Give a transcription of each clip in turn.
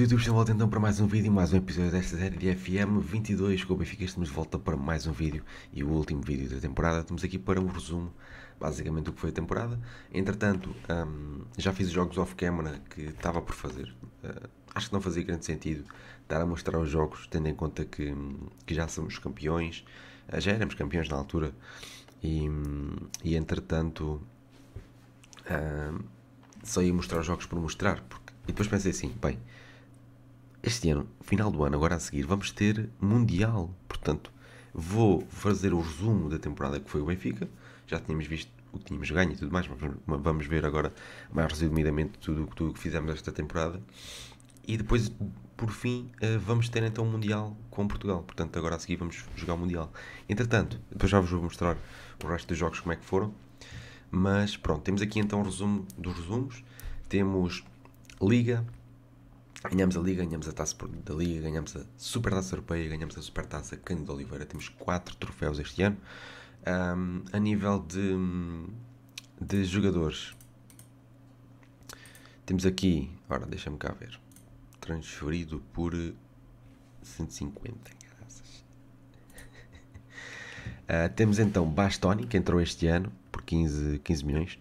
YouTube, youtubers, estão volta então para mais um vídeo, mais um episódio desta série de FM 22 com o Benfica, estamos de volta para mais um vídeo e o último vídeo da temporada, estamos aqui para um resumo, basicamente do que foi a temporada, entretanto, um, já fiz os jogos off-camera que estava por fazer, uh, acho que não fazia grande sentido estar a mostrar os jogos, tendo em conta que, hum, que já somos campeões, uh, já éramos campeões na altura, e, hum, e entretanto, uh, só ia mostrar os jogos por mostrar, porque, e depois pensei assim, bem, este ano, final do ano, agora a seguir, vamos ter Mundial. Portanto, vou fazer o resumo da temporada que foi o Benfica. Já tínhamos visto o que tínhamos ganho e tudo mais, mas vamos ver agora mais resumidamente tudo o que fizemos esta temporada. E depois, por fim, eh, vamos ter então o Mundial com Portugal. Portanto, agora a seguir vamos jogar o Mundial. Entretanto, depois já vos vou mostrar o resto dos jogos como é que foram. Mas pronto, temos aqui então o resumo dos resumos. Temos Liga, Ganhamos a Liga, ganhamos a Taça da Liga, ganhamos a Super Taça Europeia, ganhamos a Super Taça Cândido Oliveira. Temos quatro troféus este ano. Um, a nível de, de jogadores, temos aqui, ora, deixa-me cá ver, transferido por 150, graças. uh, temos então Bastoni, que entrou este ano por 15, 15 milhões.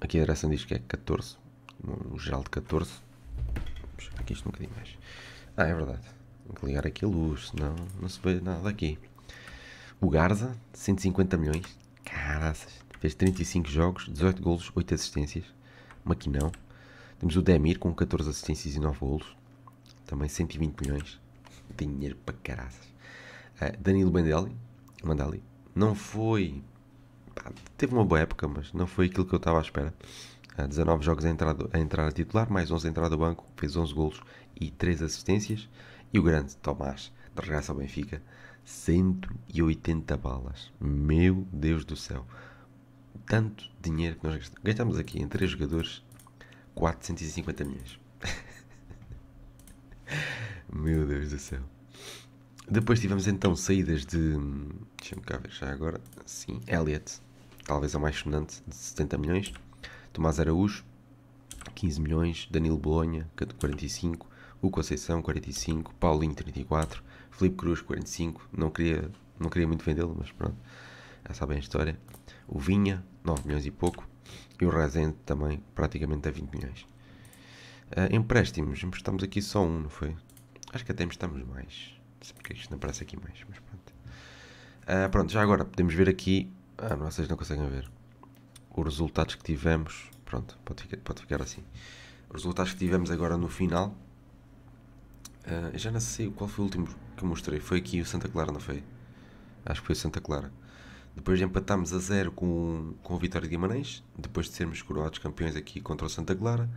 aqui a direção diz que é 14, um geral de 14. Vamos aqui isto um bocadinho mais. Ah, é verdade. Tem que ligar aqui a luz, senão não se vê nada aqui. O Garza, 150 milhões. Caraças. Fez 35 jogos, 18 golos, 8 assistências. Maquinão. Temos o Demir com 14 assistências e 9 golos. Também 120 milhões. Dinheiro para caraças. Uh, Danilo Bandelli, Mandali. Não foi. Pá, teve uma boa época, mas não foi aquilo que eu estava à espera. 19 ah, jogos a entrar, a entrar a titular, mais 11 a entrar do banco, fez 11 golos e 3 assistências. E o grande Tomás, de regaça ao Benfica, 180 balas. Meu Deus do céu! Tanto dinheiro que nós gastamos aqui em 3 jogadores, 450 milhões. Meu Deus do céu. Depois tivemos então saídas de. Deixa-me cá ver já agora. Sim, Elliot. Talvez a mais sonante de 70 milhões. Tomás Araújo, 15 milhões, Danilo Bolonha, 45, o Conceição, 45, Paulinho, 34, Felipe Cruz, 45, não queria, não queria muito vendê-lo, mas pronto, já sabem a história. O Vinha, 9 milhões e pouco, e o Rezende também, praticamente a 20 milhões. Uh, empréstimos, emprestamos aqui só um, não foi? Acho que até emprestamos mais, não sei porque isto não aparece aqui mais, mas pronto. Uh, pronto, já agora podemos ver aqui. Ah, não, vocês não conseguem ver os resultados que tivemos, pronto, pode ficar, pode ficar assim. Os resultados que tivemos agora no final, uh, já não sei qual foi o último que eu mostrei, foi aqui o Santa Clara, não foi? Acho que foi o Santa Clara. Depois empatámos a zero com, com o Vitória de Guimarães, depois de sermos coroados campeões aqui contra o Santa Clara.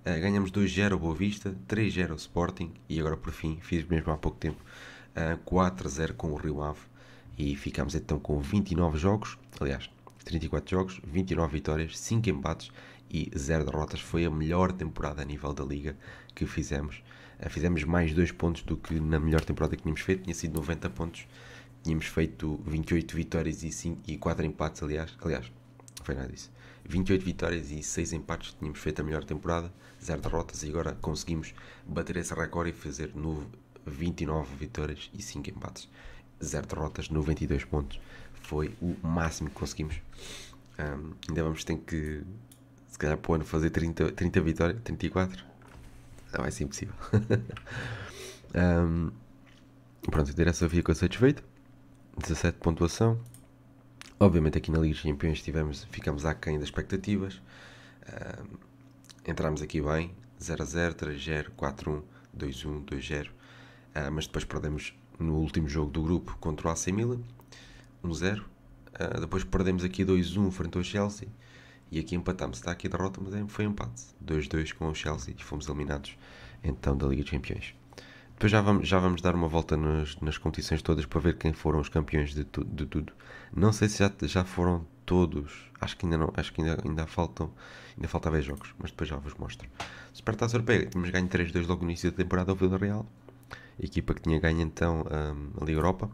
Uh, ganhamos 2-0 ao Boa Vista, 3-0 ao Sporting e agora por fim, fiz mesmo há pouco tempo, uh, eh, 4-0 com o Rio Ave e ficámos então com 29 jogos, aliás, 34 jogos, 29 vitórias, 5 empates e 0 derrotas. Foi a melhor temporada a nível da liga que fizemos. Eh, fizemos mais 2 pontos do que na melhor temporada que tínhamos feito, tinha sido 90 pontos. Tínhamos feito 28 vitórias e, 5, e 4 empates, aliás. Aliás, foi nada disso. 28 vitórias e 6 empates, tínhamos feito a melhor temporada, 0 derrotas e agora conseguimos bater esse recorde e fazer novo 29 vitórias e 5 empates, 0 derrotas, 92 pontos foi o máximo que conseguimos. Um, ainda vamos ter que, se calhar, para o ano fazer 30, 30 vitórias, 34. Não vai ser impossível. um, pronto, a direção fica satisfeito. 17 pontuação. Obviamente, aqui na Liga dos Campeões tivemos, ficamos aquém das expectativas. Um, entramos aqui bem: 0-0, 3-0, 4-1, 2-1, 2-0. Uh, mas depois perdemos no último jogo do grupo contra o AC Milan 1-0. Uh, ah, depois perdemos aqui 2-1 frente ao Chelsea. E aqui empatámos. Está aqui derrota, mas é, foi empate. 2-2 com o Chelsea e fomos eliminados então da Liga dos Campeões. Depois já vamos, já vamos dar uma volta nas, nas competições todas para ver quem foram os campeões de, tu, de tudo. Não sei se já, já foram todos. Acho que ainda não, acho que ainda, ainda faltam. Ainda falta 10 jogos, mas depois já vos mostro. Supertaça Europeia, temos ganho 3-2 logo no início da temporada ao Vila Real. Equipa que tinha ganho então ah, a Liga Europa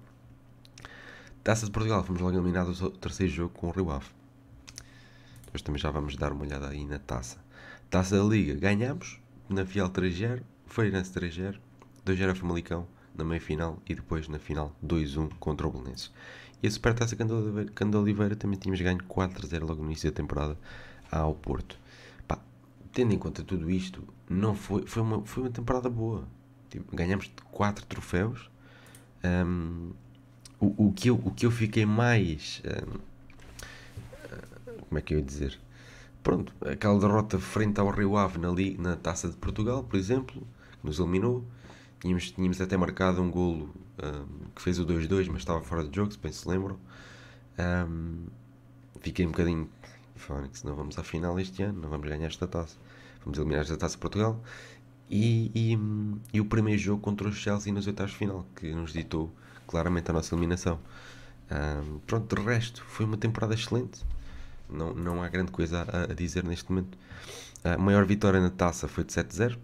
Taça de Portugal, fomos logo eliminados o terceiro jogo com o Rio Ave. Depois também já vamos dar uma olhada aí na taça. Taça da Liga, ganhamos na Fiel 3-0, Feirense 3-0, 2-0 a Famalicão na meia final e depois na final 2-1 contra o Belenenses. E a Supertaça Candoliveira também tínhamos ganho 4-0 logo no início da temporada ao Porto. Pá, tendo em conta tudo isto, não foi, foi, uma, foi uma temporada boa. Tipo, ganhamos 4 troféus. Um, o, o, que eu, o que eu fiquei mais. Hum, como é que eu ia dizer? Pronto, aquela derrota frente ao Rio Ave na, na Taça de Portugal, por exemplo, que nos eliminou. Tínhamos, tínhamos até marcado um golo hum, que fez o 2-2, mas estava fora de jogo, se bem se lembram. Hum, fiquei um bocadinho. Fónix, não vamos à final este ano, não vamos ganhar esta taça. Vamos eliminar esta taça de Portugal. E, e, hum, e, o primeiro jogo contra o Chelsea nos oitavos de final, que nos ditou claramente a nossa eliminação. Um, pronto, de resto, foi uma temporada excelente. Não, não há grande coisa a, a dizer neste momento. A maior vitória na taça foi de 7-0.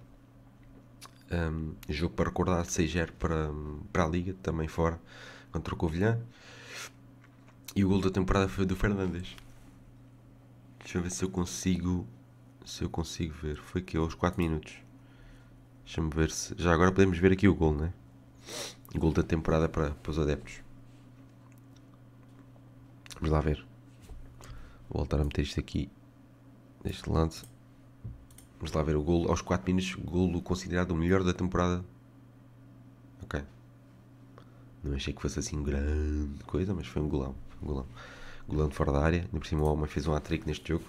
Um, jogo para recordar 6-0 para, para a Liga, também fora, contra o Covilhã. E o gol da temporada foi do Fernandes. Deixa eu ver se eu consigo. Se eu consigo ver. Foi que aos 4 minutos. Deixa-me ver se. Já agora podemos ver aqui o gol, né? Gol da temporada para, para os adeptos. Vamos lá ver. Vou voltar a meter isto aqui. neste lado. Vamos lá ver o gol aos 4 minutos. Golo considerado o melhor da temporada. Ok. Não achei que fosse assim grande coisa, mas foi um golão. Foi um golão. Golão de fora da área. Ainda por cima o Alma fez um hat-trick neste jogo.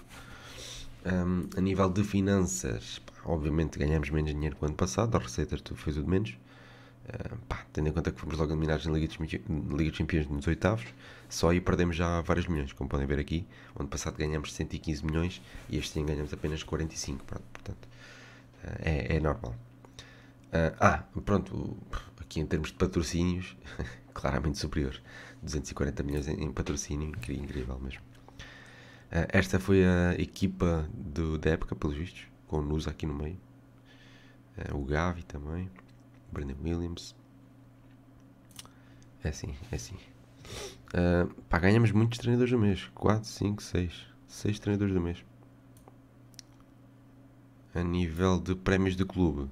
Um, a nível de finanças, obviamente ganhamos menos dinheiro que o ano passado. A receita fez o de menos. Ah, pá, tendo em conta que fomos logo eliminados na Liga dos, Campeões nos oitavos, só aí perdemos já vários milhões, como podem ver aqui. Ano passado ganhamos 115 milhões e este ano ganhamos apenas 45. Pronto, portanto, ah, é, é, normal. ah, ah pronto, aqui em termos de patrocínios, claramente superior. 240 milhões em, patrocínio, incrível, incrível mesmo. esta foi a equipa do, da época, pelos vistos, com o Nusa aqui no meio. o Gavi também. Brandon Williams. É assim, é assim. Uh, pá, ganhamos muitos treinadores do mês. 4, 5, 6. 6 treinadores do mês. A nível de prémios de clube,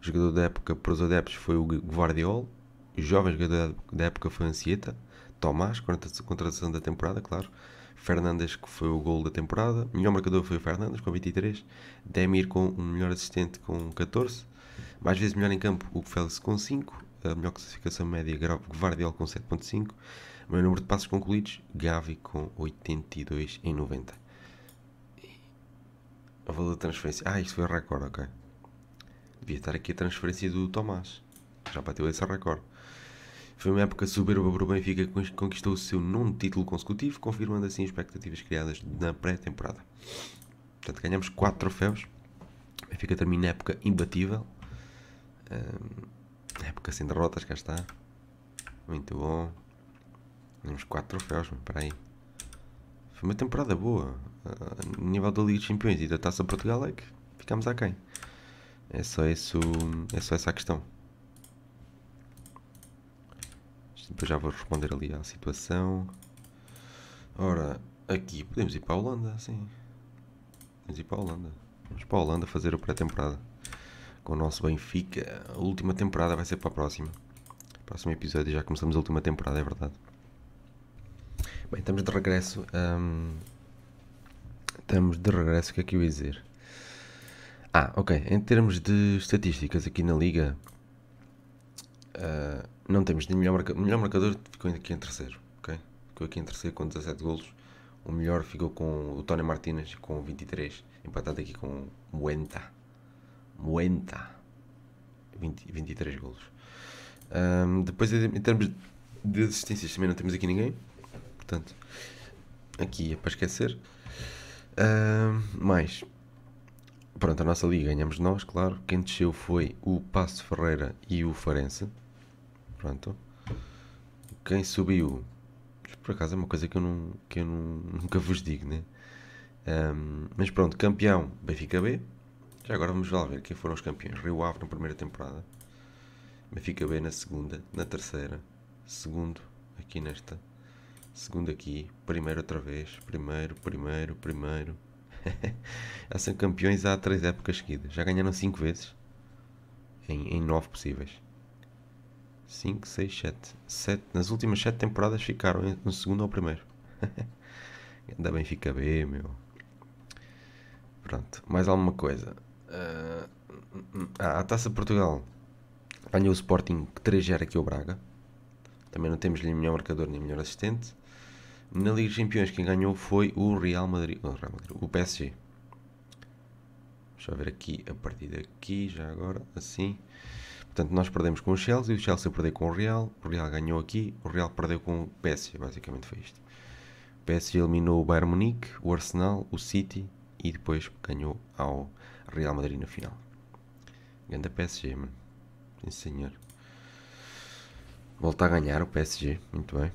jogador da época para os adeptos foi o Guardiol. O jovem jogador da época foi Ancieta. Tomás, contratação da temporada, claro. Fernandes, que foi o gol da temporada. O melhor marcador foi o Fernandes, com 23. Demir, com o melhor assistente, com 14. Mais vezes melhor em campo, o Félix com 5, a melhor classificação média, Guardiol com 7.5, o maior número de passos concluídos, Gavi com 82 em 90. O valor da transferência, ah, isto foi o recorde, ok. Devia estar aqui a transferência do Tomás, já bateu esse recorde. Foi uma época soberba para o Benfica que conquistou o seu nono título consecutivo, confirmando assim as expectativas criadas na pré-temporada. Portanto, ganhamos 4 troféus. O Benfica termina a época imbatível, um, época sem derrotas, cá está. Muito bom. Temos 4 troféus, espera aí. Foi uma temporada boa. Uh, nível da Liga dos Campeões e da Taça Portugal é que ficamos aquém. É só, isso, é só essa a questão. Depois já vou responder ali à situação. Ora, aqui podemos ir para a Holanda, sim. Podemos ir para a Holanda. Vamos para a Holanda fazer a pré-temporada com o nosso Benfica. A última temporada vai ser para a próxima. Próximo episódio, já começamos a última temporada, é verdade. Bem, estamos de regresso. Um, estamos de regresso, o que é que eu ia dizer? Ah, ok. Em termos de estatísticas aqui na Liga, uh, não temos o melhor, O melhor marcador, ficou aqui em terceiro, ok? Ficou aqui em terceiro com 17 golos. O melhor ficou com o Tony Martínez com 23, empatado aqui com o Enta Moenta. 20, 23 golos. Um, depois, em termos de assistências, também não temos aqui ninguém. Portanto, aqui é para esquecer. Um, mais. Pronto, a nossa liga ganhamos nós, claro. Quem desceu foi o Passo Ferreira e o Farense. Pronto. Quem subiu por acaso é uma coisa que eu, não, que eu não, nunca vos digo, né? Um, mas pronto, campeão Benfica B, já agora vamos lá ver quem foram os campeões. Rio Ave na primeira temporada. Benfica B na segunda, na terceira. Segundo aqui nesta. Segundo aqui. Primeiro outra vez. Primeiro, primeiro, primeiro. já são campeões há três épocas seguidas. Já ganharam cinco vezes. Em, em nove possíveis. 5, 6, 7. 7. Nas últimas 7 temporadas ficaram no segundo ou primeiro. Ainda bem fica B, meu. Pronto, mais alguma coisa. Uh, ah, a Taça de Portugal ganhou o Sporting 3-0 aqui o Braga. Também não temos nem melhor marcador nem melhor assistente. Na Liga dos Campeões quem ganhou foi o Real Madrid, o, Real Madrid, o PSG. Deixa eu ver aqui a partida aqui, já agora, assim. Portanto, nós perdemos com o Chelsea, o Chelsea perdeu com o Real, o Real ganhou aqui, o Real perdeu com o PSG, basicamente foi isto. O PSG eliminou o Bayern Munique, o Arsenal, o City e depois ganhou ao Real Madrid na final. Ganda PSG, mano. Sim, senhor. Volta a ganhar o PSG, muito bem.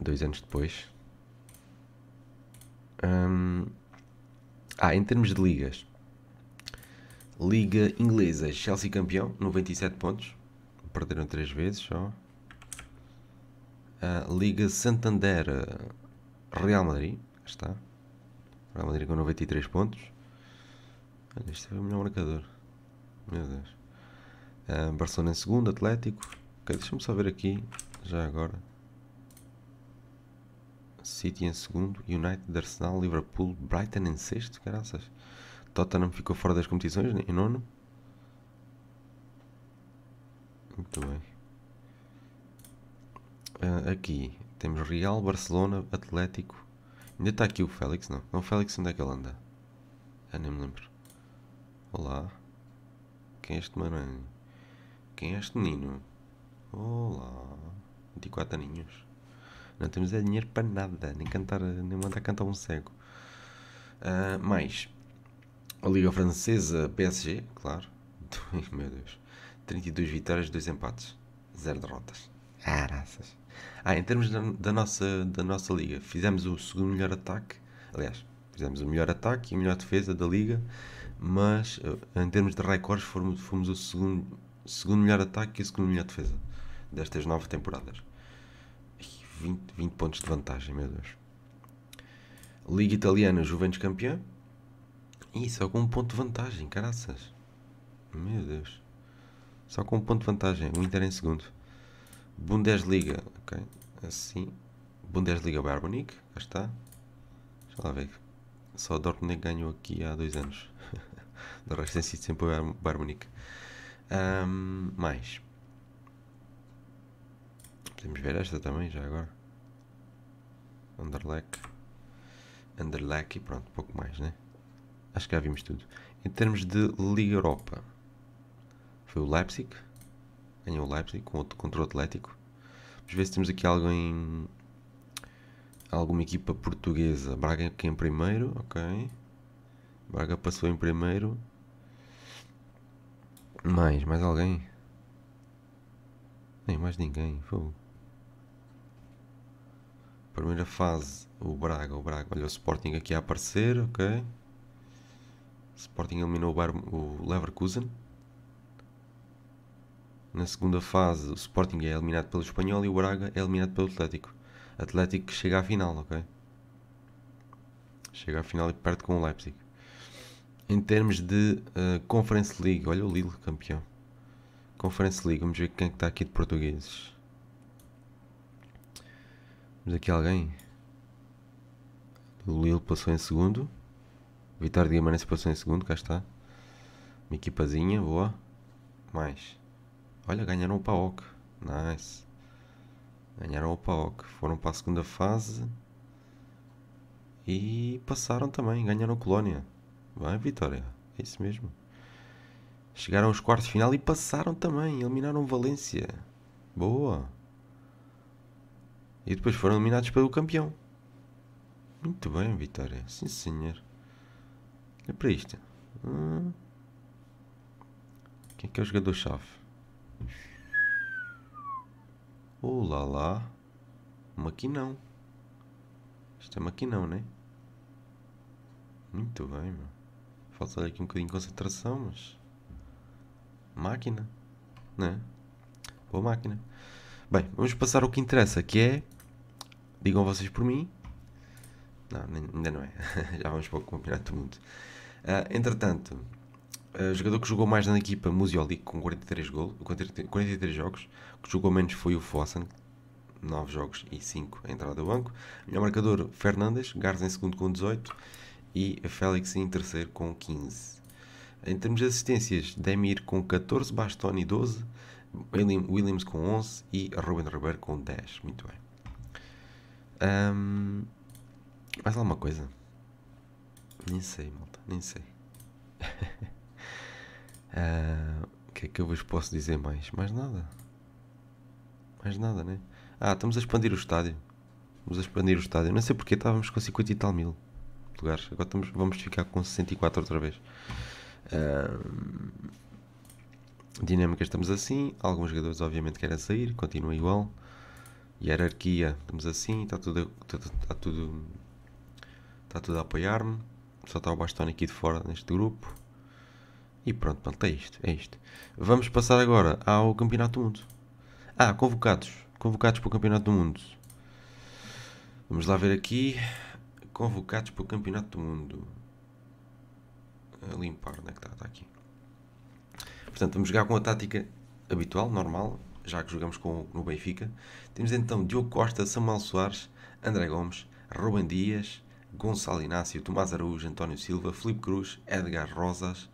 Dois anos depois. Hum, ah, em termos de ligas. Liga inglesa, Chelsea campeão, 97 pontos. Perderam 3 vezes só. Uh, Liga Santander, Real Madrid, está. Real Madrid com 93 pontos. Olha, é este foi o melhor marcador. Meu Deus. Uh, Barcelona em segundo, Atlético. Ok, deixa-me só ver aqui, já agora. City em segundo, United, Arsenal, Liverpool, Brighton em sexto, Graças. Tottenham ficou fora das competições, né, em nono. Muito bem. Uh, aqui temos Real, Barcelona, Atlético. Ainda está aqui o Félix, não? Não, o Félix onde é que ele anda? Ah, nem me lembro. Olá. Quem é este maranhão? Quem é este menino? Olá. 24 aninhos. Não temos é dinheiro para nada, nem cantar, nem mandar cantar um cego. Uh, mais. A Liga Francesa, PSG, claro. Meu Deus. 32 vitórias, 2 empates, 0 derrotas. Caraças. Ah, em termos da, da, nossa, da nossa liga, fizemos o segundo melhor ataque. Aliás, fizemos o melhor ataque e a melhor defesa da liga mas eh, em termos de recordes fomos, fomos o segundo, segundo melhor ataque e o segundo melhor defesa destas nove temporadas. 20, 20 pontos de vantagem, meu Deus. Liga Italiana, Juventus campeã. Ih, só com um ponto de vantagem, caraças. Meu Deus. Só com um ponto de vantagem, o Inter em segundo. Bundesliga, ok. Assim. Bundesliga Bayern Munique, cá está. Deixa lá ver. Só Dortmund é ganhou aqui há dois anos da resistência tem sempre o harmónico. Um, mais. Podemos ver esta também já agora. Underlack. Underlack e pronto, pouco mais, né? Acho que já vimos tudo. Em termos de Liga Europa, foi o Leipzig. Ganhou o Leipzig com outro, contra o Atlético. Vamos ver se temos aqui alguém, Alguma equipa portuguesa. Braga aqui em primeiro, ok. Braga passou em primeiro. Mais, mais alguém? Nem mais ninguém. Fogo. Primeira fase, o Braga, o Braga. Olha o Sporting aqui a aparecer, ok. Sporting eliminou o, Bar o Leverkusen. Na segunda fase, o Sporting é eliminado pelo Espanhol e o Braga é eliminado pelo Atlético. Atlético que chega à final, ok? Chega à final e perde com o Leipzig em termos de uh, Conference League. Olha o Lille campeão. Conference League, vamos ver quem é está aqui de portugueses. Temos aqui alguém. O Lille passou em segundo. Vitória de Guimarães passou em segundo, cá está. Uma equipazinha, boa. Mais. Olha, ganharam o Paok, Nice. Ganharam o Paok, Foram para a segunda fase. E passaram também, ganharam a Colónia. Vai, Vitória. É isso mesmo. Chegaram aos quartos de final e passaram também. Eliminaram Valência. Boa. E depois foram eliminados pelo campeão. Muito bem, Vitória. Sim, senhor. Olha é para isto. Hum. Quem é que é o jogador-chave? Oh lá lá. Maquinão. Isto é maquinão, né? Muito bem, mano. Falta-lhe aqui um bocadinho de concentração, mas. Máquina. Né? Boa máquina. Bem, vamos passar ao que interessa, que é. Digam vocês por mim. Não, ainda não é. Já vamos para o Campeonato do Mundo. Uh, entretanto, uh, o jogador que jogou mais na equipa Musioli, com 43, gol, 43 jogos, que jogou menos foi o Fossen, 9 jogos e 5 a entrada do banco. Melhor marcador, Fernandes, Garza em segundo com 18 e Félix em terceiro com 15. Em termos de assistências, Demir com 14, Bastoni 12, Williams com 11 e Ruben Ribeiro com 10. Muito bem. Um, mais alguma coisa? Nem sei, malta, nem sei. Ah, o uh, que é que eu vos posso dizer mais? Mais nada. Mais nada, né? Ah, estamos a expandir o estádio. Vamos a expandir o estádio. Não sei porque estávamos com 50 e tal mil lugares. Agora estamos, vamos ficar com 64 outra vez. Uh, estamos assim. Alguns jogadores obviamente querem sair, continua igual. Hierarquia estamos assim, está tudo, está, está tudo, está tudo a apoiar-me. Só está o bastão aqui de fora neste grupo. E pronto, pronto, é isto, é isto. Vamos passar agora ao Campeonato do Mundo. Ah, convocados. Convocados para o Campeonato do Mundo. Vamos lá ver aqui convocados para o Campeonato do Mundo. A limpar, onde é que está? Está aqui. Portanto, vamos jogar com a tática habitual, normal, já que jogamos com, no Benfica. Temos então Diogo Costa, Samuel Soares, André Gomes, Rubem Dias, Gonçalo Inácio, Tomás Araújo, António Silva, Felipe Cruz, Edgar Rosas,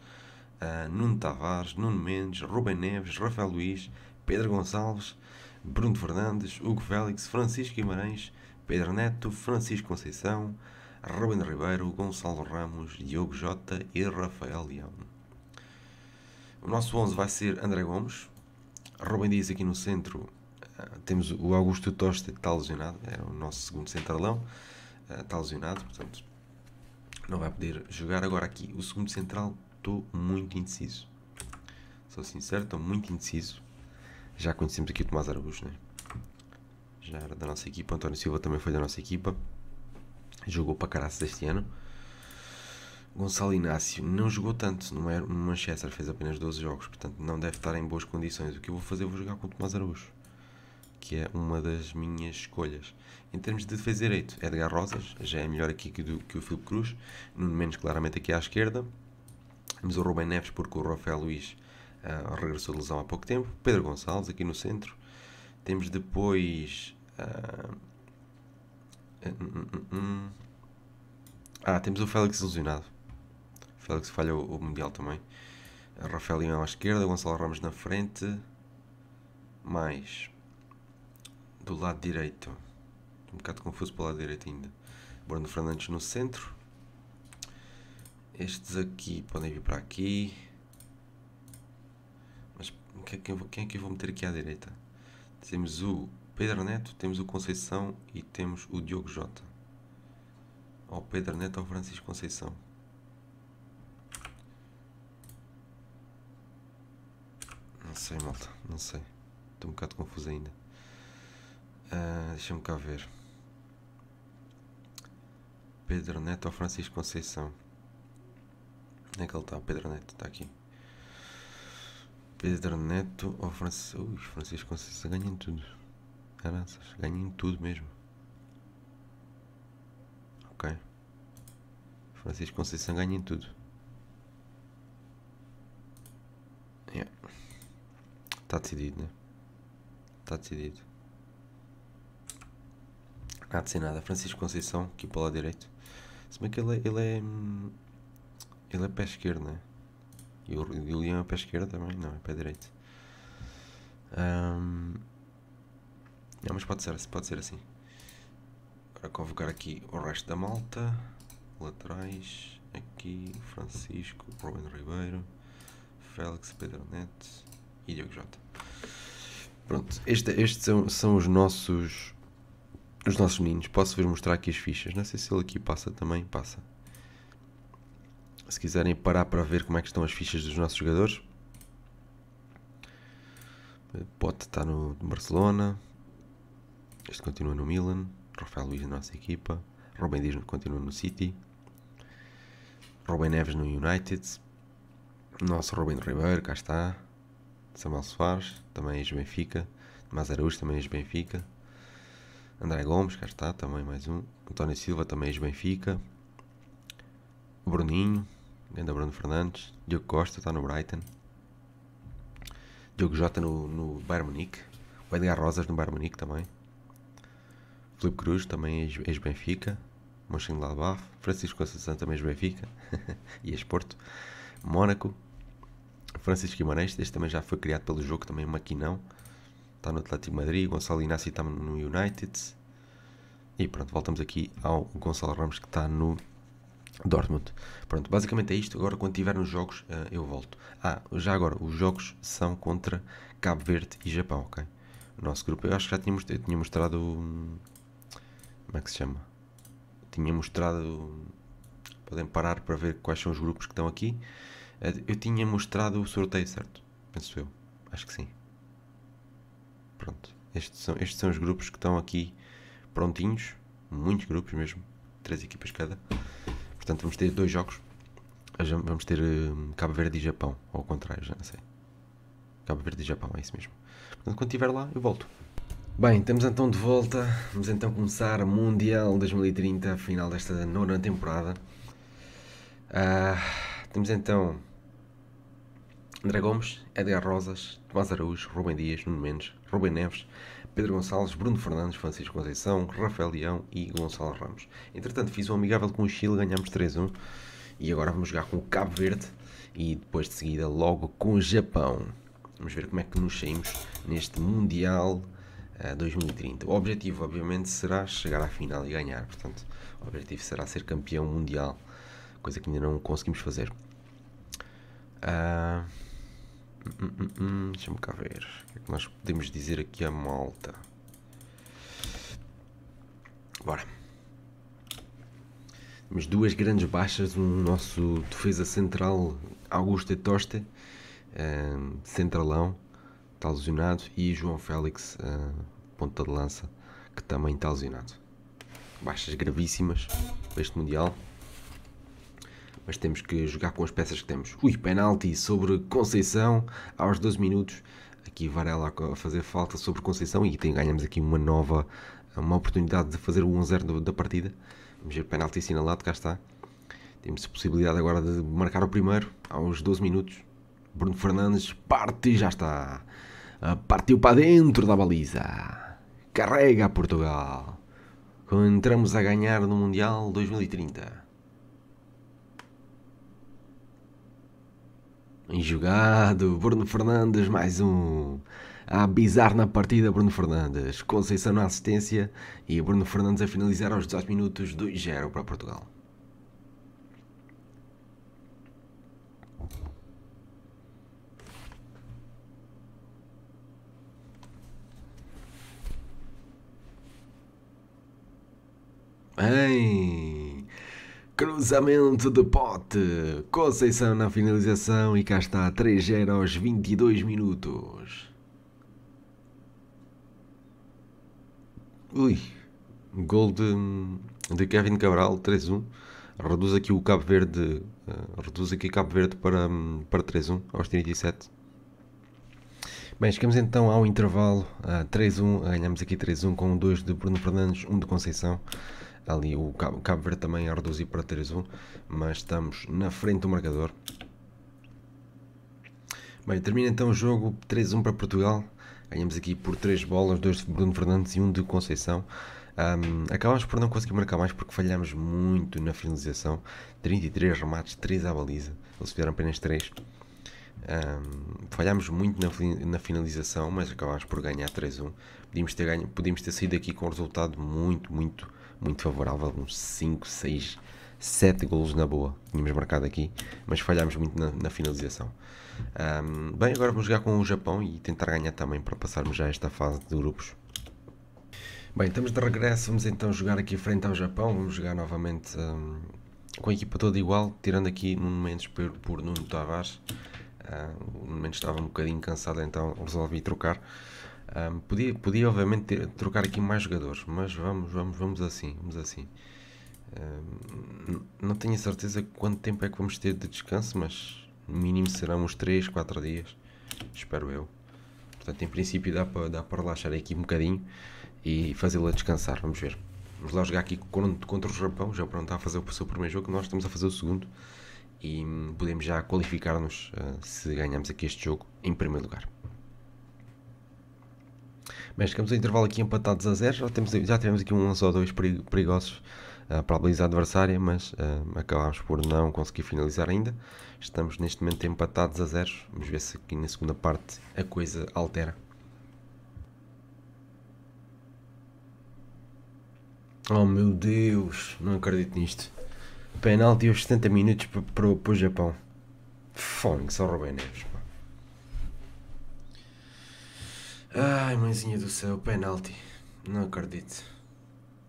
uh, Nuno Tavares, Nuno Mendes, Rubem Neves, Rafael Luiz, Pedro Gonçalves, Bruno Fernandes, Hugo Félix, Francisco Guimarães, Pedro Neto, Francisco Conceição, Ruben Ribeiro, Gonçalo Ramos, Diogo Jota e Rafael Leão. O nosso 11 vai ser André Gomes, Ruben Dias aqui no centro. Ah, temos o Augusto Tosta que está lesionado, era é o nosso segundo centralão, ah, está lesionado, portanto não vai poder jogar. Agora aqui, o segundo central, estou muito indeciso. Sou sincero, estou muito indeciso. Já conhecemos aqui o Tomás Araújo, né? já era da nossa equipa. António Silva também foi da nossa equipa. Jogou para caraças este ano. Gonçalo Inácio não jogou tanto no Manchester, fez apenas 12 jogos, portanto não deve estar em boas condições. O que eu vou fazer, vou jogar com o Tomás Araújo, que é uma das minhas escolhas. Em termos de defesa direito, Edgar Rosas já é melhor aqui que, do, que o Filipe Cruz, No Menos claramente aqui à esquerda. Temos o Rubem Neves porque o Rafael Luiz uh, ah, regressou de lesão há pouco tempo. Pedro Gonçalves aqui no centro. Temos depois ah, hum, hum, hum, ah, temos o Félix ilusionado. O Félix falha o, o Mundial também. Rafael Leão à esquerda, Gonçalo Ramos na frente. Mais do lado direito. Um bocado confuso para o lado direito ainda. Bruno Fernandes no centro. Estes aqui podem vir para aqui. Mas quem é que quem é que eu vou meter aqui à direita? Temos o Pedro Neto, temos o Conceição e temos o Diogo Jota. Ou Pedro Neto ou Francisco Conceição. Não sei, malta, não sei. Estou um bocado confuso ainda. Uh, Deixa-me cá ver. Pedro Neto ou Francisco Conceição? Onde é que ele está? Pedro Neto, está aqui. Pedro Neto ou Francisco. Ui, Francisco Conceição ganha em tudo. Caraças, em tudo mesmo. Ok. Francisco Conceição ganha em tudo. Yeah. Está decidido, né? Está decidido. Nada de ser nada. Francisco Conceição, aqui para o lado direito. Se bem que ele, é, ele é. Ele é pé esquerdo, né? E o, e o Leão é pé esquerdo também? Não, é pé direito. Um, não, mas pode ser, pode ser assim. Agora convocar aqui o resto da malta. Laterais. Aqui Francisco, Ruben Ribeiro, Félix, Pedro Neto e Diogo Jota. Pronto, estes são, são os nossos os nossos meninos. Posso-vos mostrar aqui as fichas. Não sei se ele aqui passa também. Passa. Se quiserem parar para ver como é que estão as fichas dos nossos jogadores. Pote está no Barcelona. Este continua no Milan. Rafael Luiz na nossa equipa. Rubem Dias continua no City. Rubem Neves no United. Nosso Rubem Ribeiro, cá está. Samuel Soares, também ex-Benfica. Tomás Araújo, também ex-Benfica. André Gomes, cá está, também mais um. António Silva, também ex-Benfica. Bruninho, ainda Bruno Fernandes. Diogo Costa, está no Brighton. Diogo Jota no, no Bayern Munique. O Edgar Rosas no Bayern Munique também. Felipe Cruz, também ex-Benfica, Mönchengladbach, Francisco Santos também ex-Benfica e ex-Porto, Mónaco, Francisco Guimarães, este também já foi criado pelo jogo, também maquinão, está no Atlético Madrid, Gonçalo Inácio está no United, e pronto, voltamos aqui ao Gonçalo Ramos que está no Dortmund. Pronto, basicamente é isto. Agora, quando tiver nos jogos, eh, eu volto. Ah, já agora, os jogos são contra Cabo Verde e Japão, ok? O nosso grupo, eu acho que já tinha, tinha mostrado hum, como é que se chama? Tinha mostrado. Podem parar para ver quais são os grupos que estão aqui. Eh, eu tinha mostrado o sorteio, certo? Penso eu. Acho que sim. Pronto. Estes são, estes são os grupos que estão aqui prontinhos. Muitos grupos mesmo. Três equipas cada. Portanto, vamos ter dois jogos. Eh, vamos ter eh, Cabo Verde e Japão. Ou ao contrário, já não sei. Cabo Verde e Japão, é isso mesmo. Portanto, quando estiver lá, eu volto. Bem, estamos então de volta. Vamos então começar Mundial 2030, final desta nona temporada. Uh, temos então André Gomes, Edgar Rosas, Tomás Araújo, Rubem Dias, Nuno Mendes, Rubem Neves, Pedro Gonçalves, Bruno Fernandes, Francisco Conceição, Rafael Leão e Gonçalo Ramos. Entretanto, fiz um amigável com o Chile, ganhámos 3-1 e agora vamos jogar com o Cabo Verde e depois de seguida logo com o Japão. Vamos ver como é que nos saímos neste Mundial 2030. O objetivo, obviamente, será chegar à final e ganhar. Portanto, o objetivo será ser campeão mundial, coisa que ainda não conseguimos fazer. Uh, hum, hum, hum, Deixa-me cá ver. O que é que nós podemos dizer aqui à malta? Bora. Temos duas grandes baixas. Um nosso defesa central, Augusto Tosta, ah, um, centralão, está lesionado, e João Félix, ah, ponta de lança que também está lesionado. Baixas gravíssimas para este Mundial. Mas temos que jogar com as peças que temos. Ui, penalti sobre Conceição aos 12 minutos. Aqui Varela a fazer falta sobre Conceição e tem, ganhamos aqui uma nova uma oportunidade de fazer o 1-0 da partida. Vamos ver penalti assinalado, cá está. Temos a possibilidade agora de marcar o primeiro aos 12 minutos. Bruno Fernandes parte e já está. Partiu para dentro da baliza. Carrega Portugal! Entramos a ganhar no Mundial 2030. Enjugado, Bruno Fernandes, mais um. A bizar na partida, Bruno Fernandes. Conceição na assistência e Bruno Fernandes a finalizar aos 18 minutos 2-0 para Portugal. em Cruzamento de pote. Conceição na finalização e cá está 3-0 aos 22 minutos. Ui. Gol de, de Kevin Cabral, 3-1. Reduz aqui o Cabo Verde. Uh, reduz aqui Cabo Verde para, para 3-1 aos 37. Bem, chegamos então ao intervalo uh, eh, 3-1. Ganhamos aqui 3-1 com 2 de Bruno Fernandes, 1 de Conceição ali o Cabo, Cabo Verde também a reduzir para 3-1, mas estamos na frente do marcador. Bem, termina então o jogo 3-1 para Portugal. Ganhamos aqui por 3 bolas, 2 de Bruno Fernandes e 1 um de Conceição. Um, acabamos por não conseguir marcar mais porque falhamos muito na finalização. 33 remates, 3 à baliza. Eles fizeram apenas 3. Um, falhámos muito na, na, finalização, mas acabámos por ganhar 3-1. Podíamos ter, ganho, podíamos ter saído aqui com um resultado muito, muito muito favorável, uns 5, 6, 7 golos na boa. Tínhamos marcado aqui, mas falhámos muito na, na finalização. Um, bem, agora vamos jogar com o Japão e tentar ganhar também para passarmos já esta fase de grupos. Bem, estamos de regresso, vamos então jogar aqui frente ao Japão, vamos jogar novamente um, com a equipa toda igual, tirando aqui Nuno Mendes por, por Nuno Tavares. Uh, o Nuno Mendes estava um bocadinho cansado, então resolvi trocar. Um, podia, podia obviamente ter, trocar aqui mais jogadores, mas vamos, vamos, vamos assim, vamos assim. Um, não tenho certeza quanto tempo é que vamos ter de descanso, mas no mínimo serão uns 3, 4 dias, espero eu. Portanto, em princípio dá para, dá para relaxar aqui um bocadinho e fazê-la descansar, vamos ver. Vamos lá jogar aqui contra o Japão, o Japão está a fazer o seu primeiro jogo, nós estamos a fazer o segundo e podemos já qualificar-nos uh, se ganharmos aqui este jogo em primeiro lugar. Mas chegamos a intervalo aqui empatados a zero. Já, temos, já tivemos aqui um lance ou dois perigosos uh, para a baliza adversária, mas uh, acabámos por não conseguir finalizar ainda. Estamos neste momento empatados a zero. Vamos ver se aqui na segunda parte a coisa altera. Oh meu Deus, não acredito nisto. Penalti aos 70 minutos para, o Japão. Fone, São Rubem Neves. Ai, mãezinha do céu, penalti. Não acredito.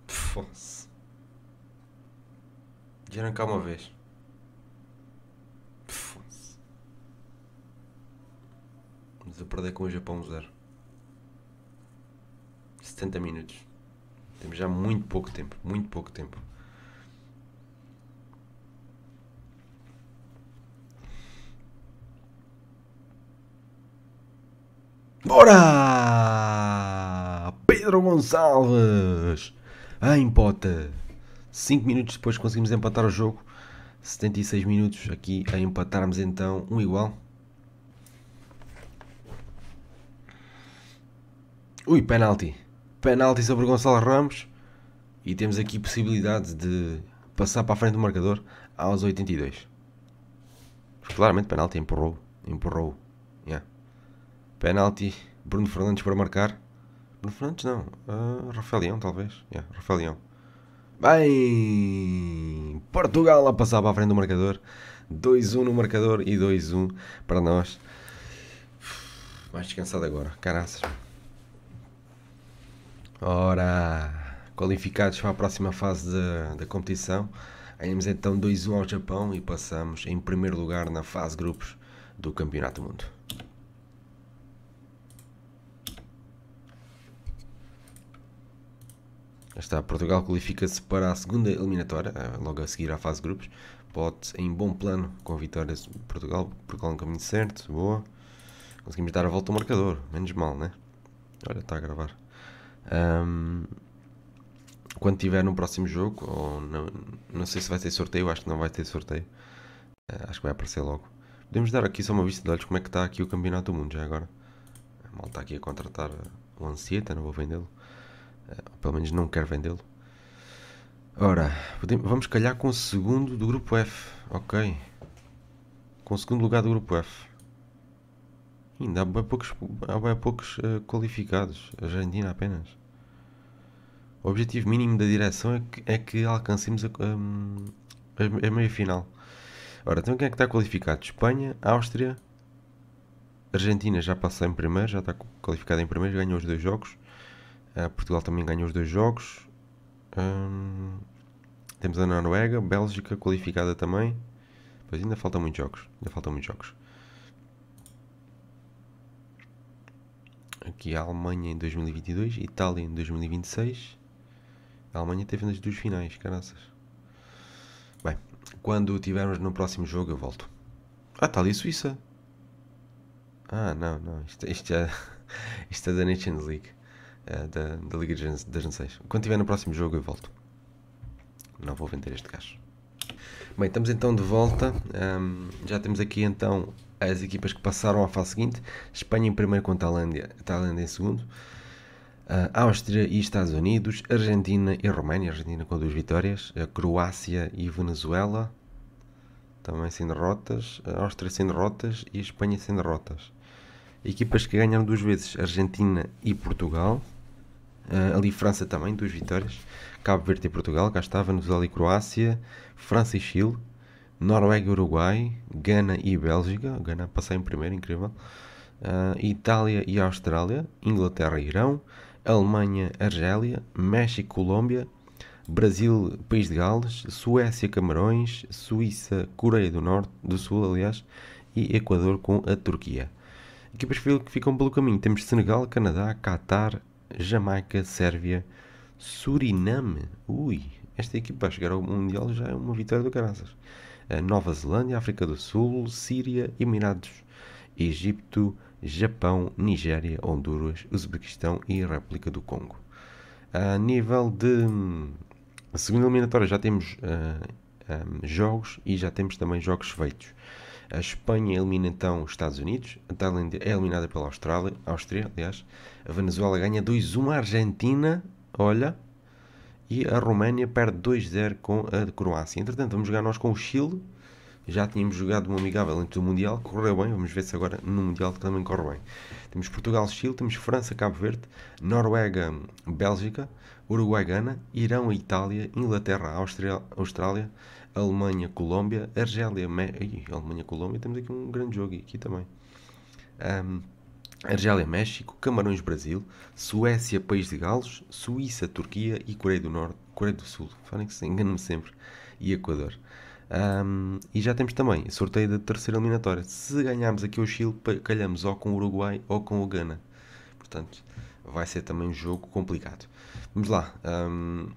Fosse. Vieram cá uma vez. Fosse. Mas a perder com o Japão 0. 70 minutos. Temos já muito pouco tempo. Muito pouco tempo. Bora! Pedro Gonçalves! Em pota! 5 minutos depois conseguimos empatar o jogo. 76 minutos aqui a empatarmos então um igual. Ui, penalti. Penalti sobre Gonçalo Ramos. E temos aqui possibilidade de passar para a frente do marcador aos 82. Claramente penalti, empurrou. Empurrou. Yeah. Penalti. Bruno Fernandes para marcar. Bruno Fernandes não. Uh, Rafael Leão, talvez. Yeah, Rafael Leão. Bem, Portugal a passar para a frente do marcador. 2-1 no marcador e 2-1 para nós. Mais descansado agora, caraças. Ora, qualificados para a próxima fase de, da competição. Ganhamos então 2-1 ao Japão e passamos em primeiro lugar na fase grupos do Campeonato do Mundo. Está, Portugal qualifica-se para a segunda eliminatória, eh, logo a seguir à fase de grupos. Pote em bom plano com Vitória de Portugal, Portugal no caminho certo, boa. Conseguimos dar a volta ao marcador, menos mal, né? Olha, está a gravar. Um, quando tiver no próximo jogo, ou não, não sei se vai ter sorteio, acho que não vai ter sorteio. Uh, acho que vai aparecer logo. Podemos dar aqui só uma vista de olhos como é que está aqui o Campeonato do Mundo já agora. mal está aqui a contratar o Ancieta não vou vendê-lo. Eh, pelo menos não quer vendê-lo. Ora, podemos, vamos calhar com o segundo do grupo F, ok? Com o segundo lugar do grupo F. Ainda há bem poucos, há bem poucos uh, qualificados, a Argentina apenas. O objetivo mínimo da direção é que, é que alcancemos a, hum, a, a meia final. Ora, então quem é que está qualificado? Espanha, Áustria, Argentina já passou em primeiro, já está qualificada em primeiro, ganhou os dois jogos. Eh, Portugal também ganhou os dois jogos. Um, temos a Noruega, Bélgica qualificada também. Pois ainda faltam muitos jogos. Ainda faltam muitos jogos. Aqui a Alemanha em 2022, Itália em 2026. A Alemanha teve nas duas finais, caraças. Bem, quando tivermos no próximo jogo eu volto. Ah, está ali Suíça. Ah, não, não. Isto, isto, é, isto é da Nations League. Eh, da, da Liga das Nações. Quando tiver no próximo jogo eu volto. Não vou vender este gajo. Bem, estamos então de volta. Um, já temos aqui então as equipas que passaram à fase seguinte. Espanha em primeiro com Tailândia, Tailândia em segundo. Uh, Áustria e Estados Unidos, Argentina e Roménia, Argentina com duas vitórias, Croácia e Venezuela, também sem derrotas, Áustria sem derrotas e Espanha sem derrotas. Equipas que ganharam duas vezes, Argentina e Portugal. Uh, ali França também, duas vitórias. Cabo Verde e Portugal, cá estávamos ali Croácia, França e Chile, Noruega e Uruguai, Gana e Bélgica, Gana passou em primeiro, incrível. Uh, Itália e Austrália, Inglaterra e Irão, Alemanha, Argélia, México, Colômbia, Brasil, País de Gales, Suécia, Camarões, Suíça, Coreia do Norte, do Sul, aliás, e Equador com a Turquia. Equipas que ficam pelo caminho, temos Senegal, Canadá, Catar, Jamaica, Sérvia, Suriname. Ui, esta equipa a chegar ao Mundial já é uma vitória do caraças. Eh, Nova Zelândia, África do Sul, Síria, Emirados, Egito, Japão, Nigéria, Honduras, Uzbequistão e República do Congo. A nível de hum, segunda eliminatória já temos uh, eh, um, jogos e já temos também jogos feitos. A Espanha elimina então os Estados Unidos, a Tailândia é eliminada pela Austrália, Áustria, aliás. A Venezuela ganha 2-1 a Argentina, olha. E a Roménia perde 2-0 com a Croácia. Entretanto, vamos jogar nós com o Chile. Já tínhamos jogado um amigável antes do Mundial, correu bem, vamos ver se agora no Mundial também corre bem. Temos Portugal, Chile, temos França, Cabo Verde, Noruega, Bélgica, Uruguai, Gana, Irão, Itália, Inglaterra, Austria, Austrália Alemanha, Colômbia, Argélia, México. Alemanha, Colômbia, temos aqui um grande jogo aqui também. Um, Argélia, México, Camarões, Brasil, Suécia, País de Galos, Suíça, Turquia e Coreia do Norte, Coreia do Sul, falem que se engano-me sempre, e Equador. Um, e já temos também sorteio da terceira eliminatória. Se ganharmos aqui o Chile, calhamos ou com o Uruguai ou com o Ghana. Portanto, vai ser também um jogo complicado. Vamos lá. Um,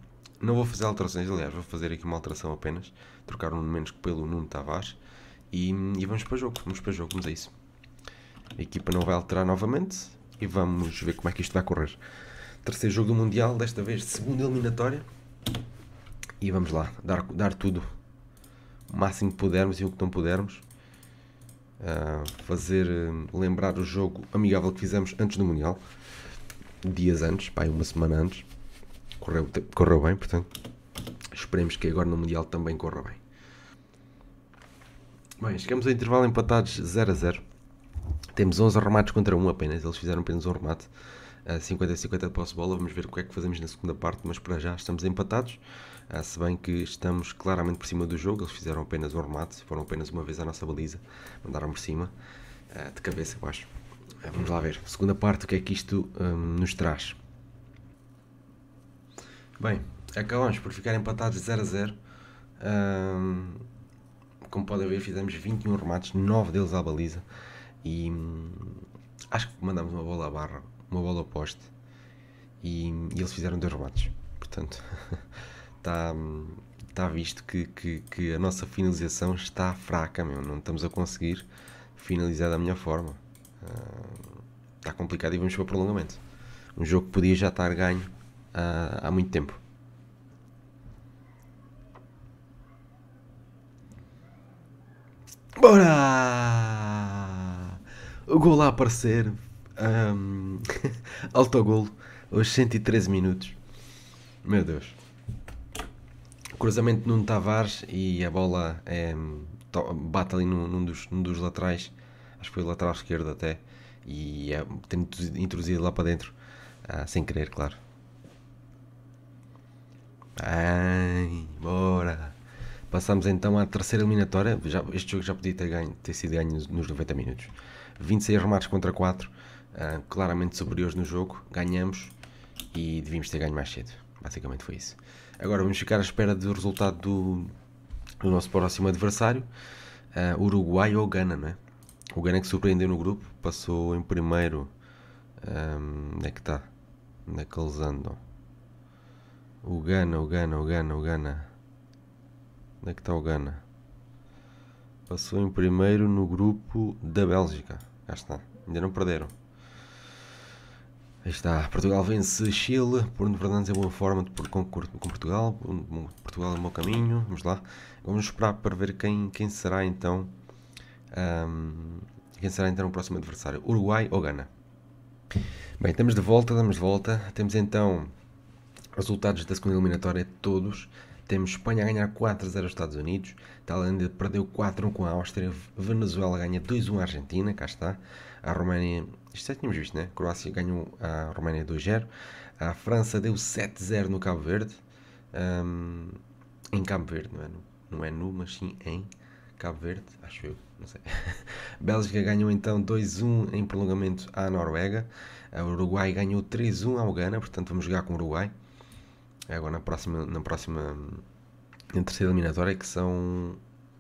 não vou fazer alterações, aliás, vou fazer aqui uma alteração apenas, trocar o menos pelo Nuno Tavares e, e, vamos para o jogo, vamos para o jogo, vamos a isso. A equipa não vai alterar novamente e vamos ver como é que isto vai correr. Terceiro jogo do Mundial, desta vez segunda eliminatória e vamos lá, dar, dar tudo, o máximo que pudermos e o que não pudermos. Uh, fazer uh, lembrar o jogo amigável que fizemos antes do Mundial, dias antes, pá, uma semana antes correu, correu bem, portanto, esperemos que agora no Mundial também corra bem. Bem, chegamos ao intervalo empatados 0 a 0. Temos 11 remates contra 1 apenas, eles fizeram apenas um remate. 50 a 50 de posse de bola, vamos ver o que é que fazemos na segunda parte, mas para já estamos empatados, ah, se bem que estamos claramente por cima do jogo, eles fizeram apenas um remate, foram apenas uma vez à nossa baliza, mandaram por cima, ah, de cabeça eu acho. Ah, vamos lá ver, segunda parte, o que é que isto hum, nos traz? Bem, acabamos é por ficar empatados 0 a 0. Um, como podem ver, fizemos 21 remates, 9 deles à baliza. E hum, acho que mandamos uma bola à barra, uma bola ao poste. E, e eles fizeram dois remates. Portanto, está tá visto que, que, que, a nossa finalização está fraca, meu. Não estamos a conseguir finalizar da melhor forma. Está hum, uh, complicado e vamos para o prolongamento. Um jogo que podia já estar ganho há, há muito tempo. Bora! O gol a aparecer. Um, golo, aos 113 minutos. Meu Deus. Cruzamento de Nuno Tavares e a bola é, bate ali num, num, dos, num, dos, laterais. Acho que foi o lateral esquerdo até. E é, introduzido lá para dentro. Ah, sem querer, claro. Ai, bora. Passamos então à terceira eliminatória. Já, este jogo já podia ter, ganho, ter sido ganho nos 90 minutos. 26 remates contra 4. Uh, ah, claramente superiores no jogo. Ganhamos e devíamos ter ganho mais cedo. Basicamente foi isso. Agora vamos ficar à espera do resultado do, do nosso próximo adversário. Uh, Uruguai ou Gana, não é? O Gana que surpreendeu no grupo. Passou em primeiro. Um, ah, onde é que está? Onde é que eles andam? O Gana, o Gana, o Gana, o Gana. Onde é que está o Gana? Passou em primeiro no grupo da Bélgica. Cá está. Ainda não perderam. Aí está. Portugal vence Chile. Bruno Fernandes em é boa forma de pôr com, com Portugal. Portugal é um bom caminho. Vamos lá. Vamos esperar para ver quem, quem será então. Um, quem será então o próximo adversário? Uruguai ou Gana? Bem, estamos de volta, estamos de volta. Temos então Resultados da segunda eliminatória todos. Temos Espanha a ganhar 4-0 aos Estados Unidos, Tailândia perdeu 4-1 com a Áustria, Venezuela ganha 2-1 à Argentina, cá está. A Roménia, isto já tínhamos visto, né? Croácia ganhou a Roménia 2-0. A França deu 7-0 no Cabo Verde. Um, em Cabo Verde, não é, no, não é no, mas sim em Cabo Verde, acho eu, não sei. Bélgica ganhou então 2-1 em prolongamento à Noruega. o Uruguai ganhou 3-1 ao Ghana, portanto vamos jogar com o Uruguai. É agora na próxima, na próxima, na terceira eliminatória, que são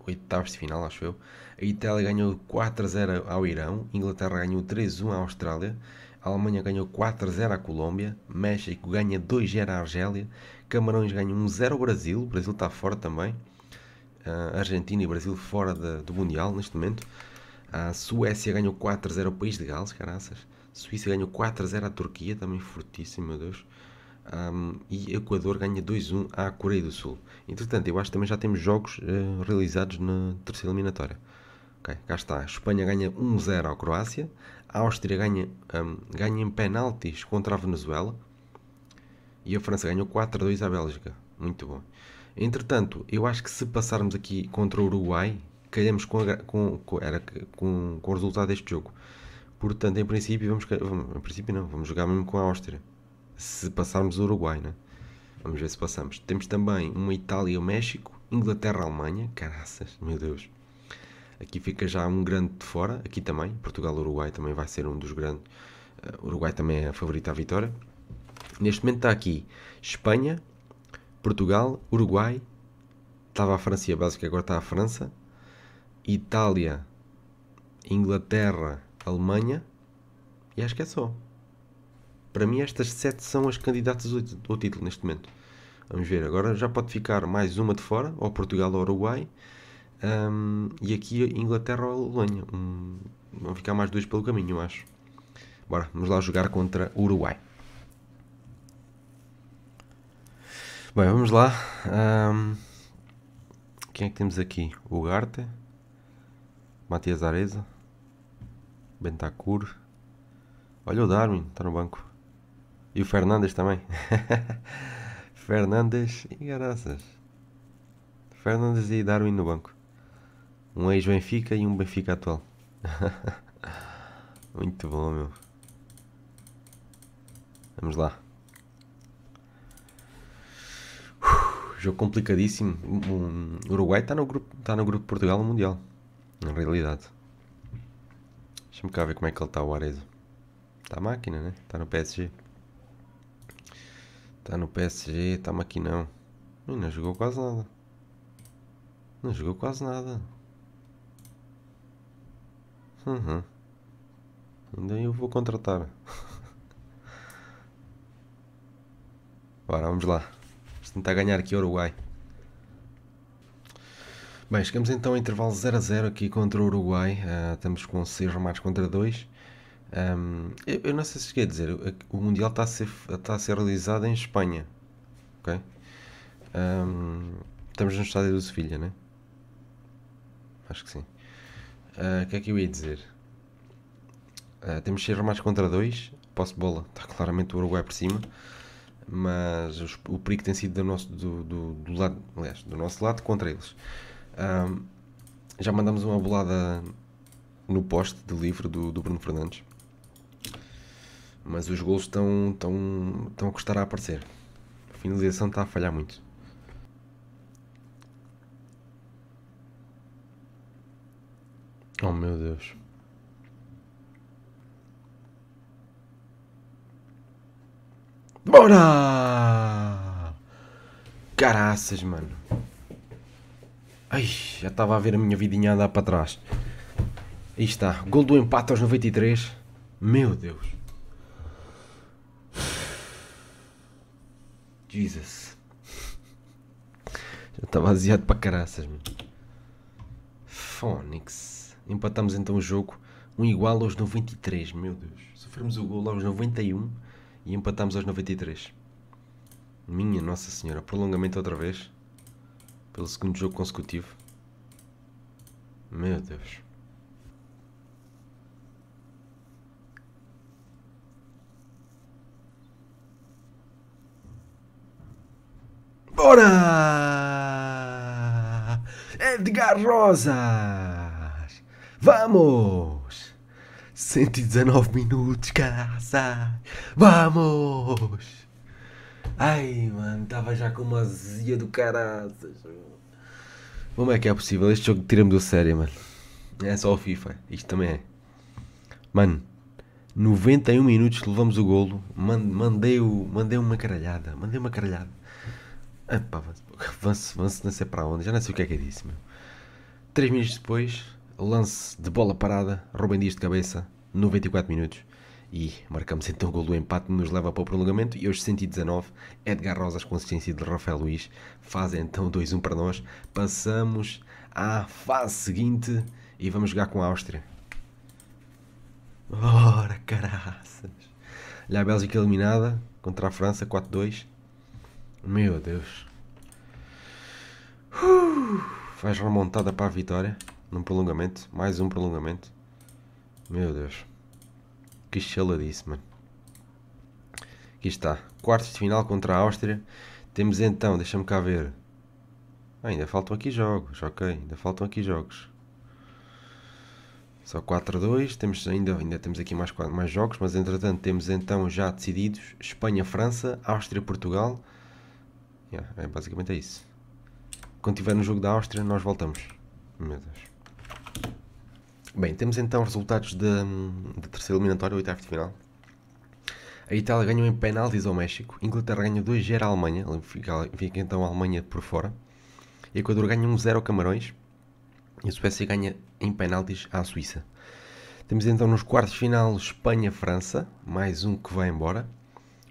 oitavos de final, acho eu. A Itália ganhou 4-0 ao Irão, Inglaterra ganhou 3-1 à Austrália, a Alemanha ganhou 4-0 à Colômbia, México ganha 2-0 à Argélia, Camarões ganha 1-0 ao Brasil, o Brasil está fora também, uh, Argentina e Brasil fora de, do Mundial neste momento, a Suécia ganhou 4-0 ao País de Gales, caraças, Suíça ganhou 4-0 à Turquia, também fortíssimo, meu Deus. Um, e Equador ganha 2-1 à Coreia do Sul. Entretanto, eu acho que também já temos jogos uh, realizados na terceira eliminatória. Ok, cá está. Espanha ganha 1-0 à Croácia. A Áustria ganha, um, ganha em penaltis contra a Venezuela. E a França ganhou 4-2 à Bélgica. Muito bom. Entretanto, eu acho que se passarmos aqui contra o Uruguai, calhamos com, com, com, com, com o resultado deste jogo. Portanto, em princípio, vamos, vamos, em princípio não, vamos jogar mesmo com a Áustria se passarmos o Uruguai, né? Vamos ver se passamos. Temos também uma Itália, o México, Inglaterra, Alemanha. Caraças, meu Deus. Aqui fica já um grande de fora. Aqui também. Portugal, Uruguai também vai ser um dos grandes. Uh, Uruguai também é a favorita à vitória. Neste momento está aqui Espanha, Portugal, Uruguai. Estava a França e a agora está a França. Itália, Inglaterra, Alemanha. E acho que é só. Para mim, estas sete são as candidatas ao título neste momento. Vamos ver, agora já pode ficar mais uma de fora, ou Portugal ou Uruguai, um, e aqui Inglaterra ou Alemanha. Um, vão ficar mais dois pelo caminho, eu acho. Bora, vamos lá jogar contra Uruguai. Bem, vamos lá. Um, quem é que temos aqui? Ugarte, Matias Areza, Bentacur. Olha o Darwin, está no banco. E o Fernandes também. Fernandes e garças Fernandes e Darwin no banco. Um ex-Benfica e um Benfica atual. Muito bom, meu. Vamos lá. jogo complicadíssimo. O Uruguai está no grupo, está no grupo de Portugal no Mundial. Na realidade. Deixa-me cá ver como é que ele está o Arezo. Está máquina, né? Está no PSG. Está no PSG, tá maquinão. não jogou quase nada. Não jogou quase nada. Uhum. Ainda eu vou contratar. Bora, vamos lá. Vamos tentar ganhar aqui o Uruguai. Bem, chegamos então ao intervalo 0 a 0 aqui contra o Uruguai. Uh, estamos com 6 remates contra 2. Um, eu, eu, não sei se quer dizer, o Mundial está a ser, está a ser realizado em Espanha. Ok? Um, estamos no estádio do Sevilha, né? Acho que sim. Ah, o uh, que é que eu ia dizer? Uh, temos 6 remates contra 2. Posso de bola, está claramente o Uruguai por cima. Mas os, o perigo tem sido do, nosso, do, do, do lado, aliás, do nosso lado contra eles. Um, já mandamos uma bolada no poste de livre do, do Bruno Fernandes mas os gols estão, tão tão a custar a aparecer. A finalização está a falhar muito. Oh meu Deus. Bora! Caraças, mano. Ai, já estava a ver a minha vidinha andar para trás. Aí está. Gol do empate aos 93. Meu Deus. Jesus. Já está vaziado para caraças, mano. Phonics. Empatamos então o jogo. Um igual aos 93, meu Deus. Sofremos o gol aos 91 e empatamos aos 93. Minha Nossa Senhora. Prolongamento outra vez. Pelo segundo jogo consecutivo. Meu Deus. Bora! Edgar Rosas! Vamos! 119 minutos, caraça! Vamos! Ai, mano, estava já com uma zia do caraças. Como é que é possível? Este jogo tira-me do sério, mano. É só o FIFA, isto também é. Mano, 91 minutos levamos o golo. mandei, o, mandei uma caralhada, mandei uma caralhada. Epá, avanço, avanço, não sei para onde, já não sei o que é que é disso, meu. Três minutos depois, lance de bola parada, Rubem Dias de cabeça, 94 minutos. E marcamos então o gol do empate, nos leva para o prolongamento. E hoje 119, Edgar Rosas, com assistência de Rafael Luiz, fazem então 2-1 para nós. Passamos à fase seguinte e vamos jogar com a Áustria. Ora, caraças! Olha a Bélgica eliminada contra a França, 4-2. Meu Deus. faz remontada para a vitória. Num prolongamento. Mais um prolongamento. Meu Deus. Que chaladice, mano. Aqui está. Quartos de final contra a Áustria. Temos então, deixa-me cá ver. Ah, ainda faltam aqui jogos, ok. Ainda faltam aqui jogos. Só 4 a 2. Temos ainda, ainda temos aqui mais, mais jogos, mas entretanto temos então já decididos Espanha-França, Áustria-Portugal. Yeah, é, basicamente é isso. Quando tiver no jogo da Áustria, nós voltamos. Meu Deus. Bem, temos então resultados da terceira eliminatória, oitavo de final. A Itália ganhou em penaltis ao México, Inglaterra ganhou 2-0 à Alemanha, fica, fica, então a Alemanha por fora. Equador ganha 1-0 ao Camarões e a Suécia ganha em penaltis à Suíça. Temos então nos quartos de final Espanha-França, mais um que vai embora,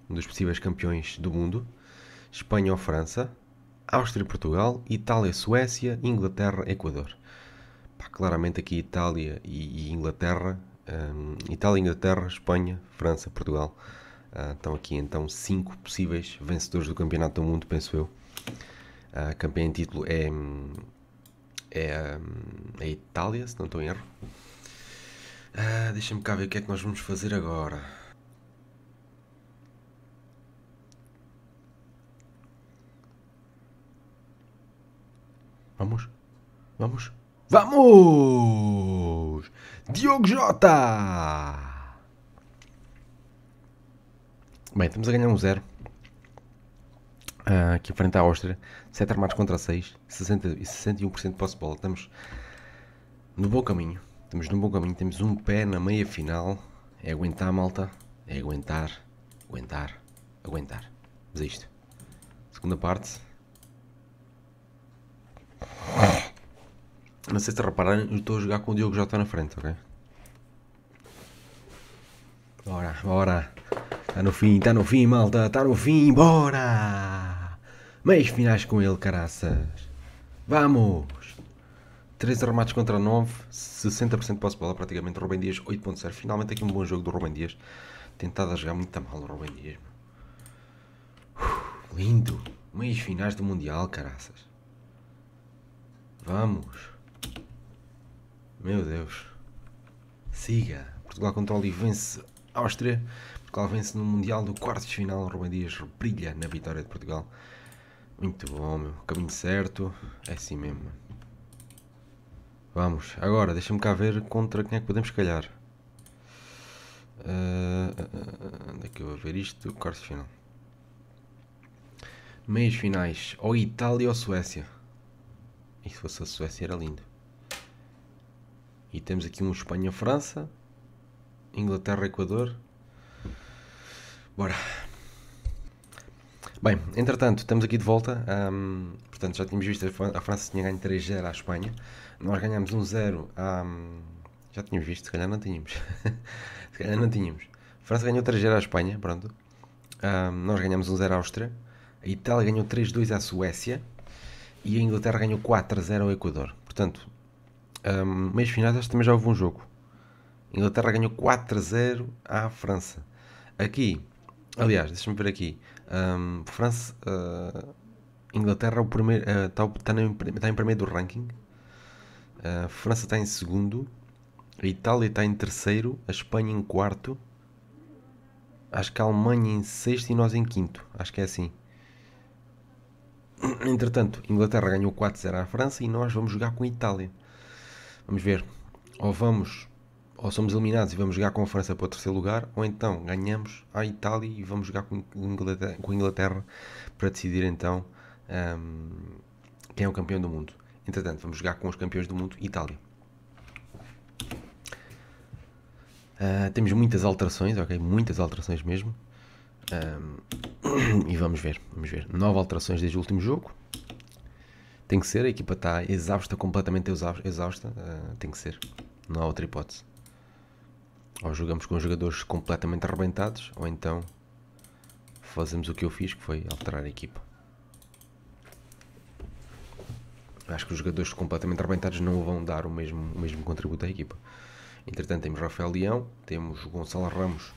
um dos possíveis campeões do mundo. Espanha ou França, Áustria e Portugal, Itália, Suécia, Inglaterra, Equador. Pá, claramente aqui Itália e, e Inglaterra, um, Itália, Inglaterra, Espanha, França, Portugal. Uh, estão aqui então cinco possíveis vencedores do Campeonato do Mundo, penso eu. Uh, ah, campeão em título é, hum, é, hum, é Itália, se não estou em erro. Uh, Deixa-me cá ver o que é que nós vamos fazer agora. Vamos. Vamos. Vamos! Diogo Jota! Bem, estamos a ganhar um zero. Uh, aqui frente à Áustria. 7 armados contra 6. 60, e 61% de posse de bola. Estamos no bom caminho. Estamos no bom caminho. Temos um pé na meia final. É aguentar, malta. É aguentar. Aguentar. Aguentar. Mas é isto. Segunda parte. Não sei se repararem, eu estou a jogar com o Diogo Jota na frente, ok? Bora, bora. Está no fim, está no fim, malta. Está no fim, bora. Meios finais com ele, caraças. Vamos. 3 armados contra 9, 60% de posse de bola praticamente. Rubem Dias 8.0. Finalmente aqui um bom jogo do Rubem Dias. Tentado a jogar muito mal o Rubem Dias. lindo. Meios finais do Mundial, caraças. Vamos. Meu Deus. Siga. Portugal controla e vence a Áustria. Portugal vence no Mundial do quarto de final. Rubem Dias brilha na vitória de Portugal. Muito bom, meu. Caminho certo. É assim mesmo. Vamos. Agora, deixa-me cá ver contra quem é que podemos calhar. Uh, onde é que eu vou ver isto? Quarto de final. Meios finais. Ou Itália ou Suécia. E se fosse a Suécia era lindo. E temos aqui um Espanha-França, Inglaterra-Equador. Bora. Bem, entretanto, estamos aqui de volta. Um, portanto, já tínhamos visto a França tinha ganho 3-0 à Espanha. Nós ganhámos 1-0 à. já tínhamos visto, se calhar não tínhamos. se calhar não tínhamos. A França ganhou 3-0 à Espanha, pronto. Um, nós ganhámos 1-0 à Áustria. A Itália ganhou 3-2 à Suécia e a Inglaterra ganhou 4 a 0 ao Equador. Portanto, um, meios finais acho que também já houve um jogo. A Inglaterra ganhou 4 a 0 à França. Aqui, aliás, deixa-me ver aqui. Um, França, uh, Inglaterra o primeiro, uh, eh, está, está, está, em primeiro do ranking. Uh, França está em segundo. A Itália está em terceiro. A Espanha em quarto. Acho que a Alemanha em sexto e nós em quinto. Acho que é assim. Entretanto, Inglaterra ganhou 4-0 à França e nós vamos jogar com a Itália. Vamos ver. Ou vamos, ou somos eliminados e vamos jogar com a França para o terceiro lugar, ou então ganhamos a Itália e vamos jogar com Inglaterra, com Inglaterra para decidir então um, quem é o campeão do mundo. Entretanto, vamos jogar com os campeões do mundo, Itália. Uh, temos muitas alterações, ok? Muitas alterações mesmo. Um, e vamos ver, vamos ver. Nove alterações desde o último jogo. Tem que ser, a equipa está exausta, completamente exausta. Uh, tem que ser, não há outra hipótese. Ou jogamos com jogadores completamente arrebentados, ou então fazemos o que eu fiz, que foi alterar a equipa. Acho que os jogadores completamente arrebentados não vão dar o mesmo, o mesmo contributo à equipa. Entretanto, temos Rafael Leão, temos Gonçalo Ramos,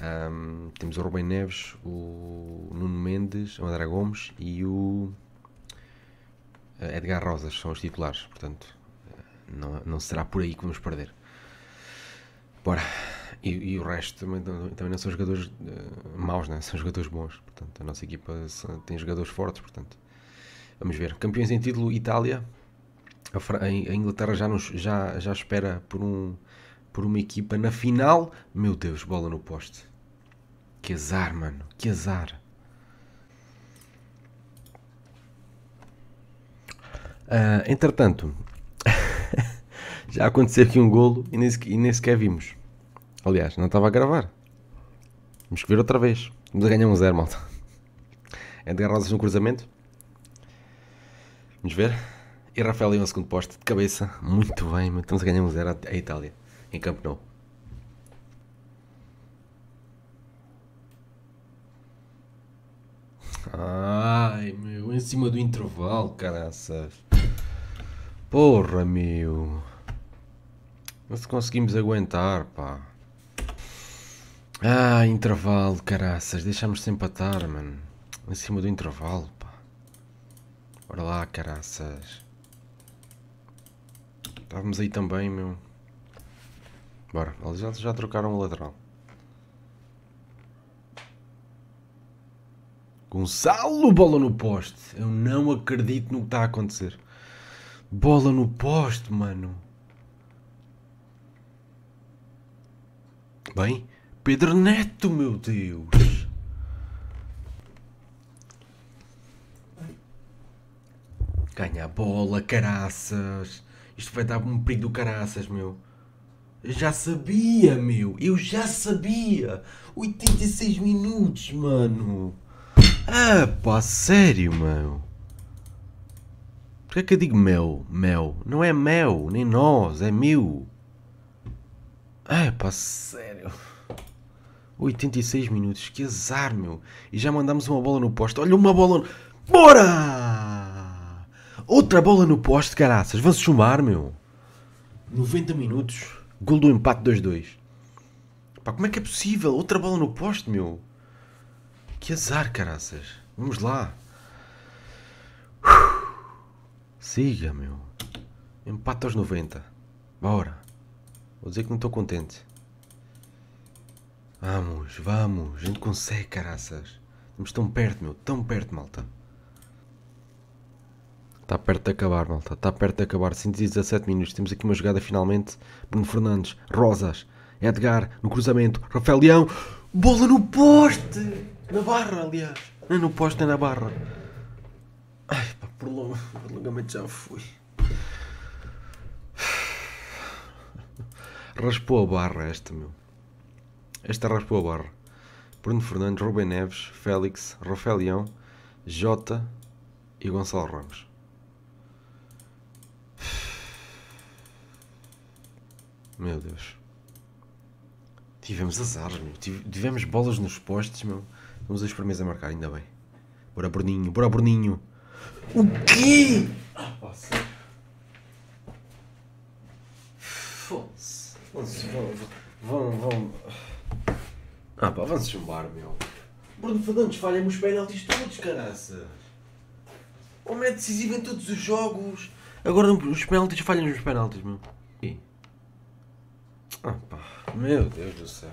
um, temos o Rubem Neves, o Nuno Mendes, o André Gomes e o eh, Edgar Rosas são os titulares, portanto eh, não, não será por aí que vamos perder. Bora. E, e o resto também, também não são jogadores uh, maus, né? são jogadores bons. Portanto, a nossa equipa tem jogadores fortes, portanto. Vamos ver. Campeões em título, Itália. A, a Inglaterra já, nos, já, já espera por um por uma equipa na final. Meu Deus, bola no poste. Que azar, mano. Que azar. Uh, entretanto, já aconteceu aqui um golo e nem, sequer, e nem sequer vimos. Aliás, não estava a gravar. Vamos ver outra vez. Vamos a ganhar um zero, malta. Edgar Rosas no cruzamento. Vamos ver. E Rafael em um segundo posto de cabeça. Muito bem, estamos a ganhar um zero à Itália em Camp Nou. Ai, meu, em cima do intervalo, caraças. Porra, meu. Não se conseguimos aguentar, pá. Ah, intervalo, caraças. Deixámos-se empatar, mano. Em cima do intervalo, pá. Bora lá, caraças. Estávamos aí também, meu. Bora, eles já, já trocaram o lateral. Gonçalo, bola no poste. Eu não acredito no que está a acontecer. Bola no poste, mano. Bem, Pedro Neto, meu Deus. Ganha a bola, caraças. Isto vai dar um perigo do caraças, meu já sabia, meu. Eu já sabia. 86 minutos, mano. Ah, pá, sério, meu. Porquê é que eu digo mel? Mel. Não é mel, nem nós, é meu. Ah, pá, sério. 86 minutos, que azar, meu. E já mandamos uma bola no poste. Olha, uma bola. No... Bora! Outra bola no poste, caraças. Vão-se chumar, meu. 90 minutos. Gol do empate 2-2. Pá, como é que é possível? Outra bola no poste, meu. Que azar, caraças. Vamos lá. Siga, meu. Empate aos 90. Bora. Vou dizer que não estou contente. Vamos, vamos. A gente consegue, caraças. Estamos tão perto, meu. Tão perto, malta. Está perto de acabar, malta. Está perto de acabar. 117 minutos. Temos aqui uma jogada finalmente. Bruno Fernandes, Rosas, Edgar, no cruzamento. Rafael Leão. Bola no poste! Na barra, aliás. Nem é no poste, nem é na barra. Ai, pá, prolongamento já fui. Raspou a barra esta, meu. Esta raspou a barra. Bruno Fernandes, Rubem Neves, Félix, Rafael Leão, Jota e Gonçalo Ramos. Meu Deus. Tivemos azar, meu. Tivemos bolas nos postes, meu. Vamos os primeiros a marcar, ainda bem. Bora, Bruninho. Bora, Bruninho. O quê? Nossa. Ah, foda-se. Vão, vão. Ah pá, vão-se chumbar, meu. Bruno Fernandes falha-me os penaltis todos, caraça. Homem é decisivo em todos os jogos. Agora os penaltis falham-nos os penaltis, meu. Ah, Meu Deus do céu.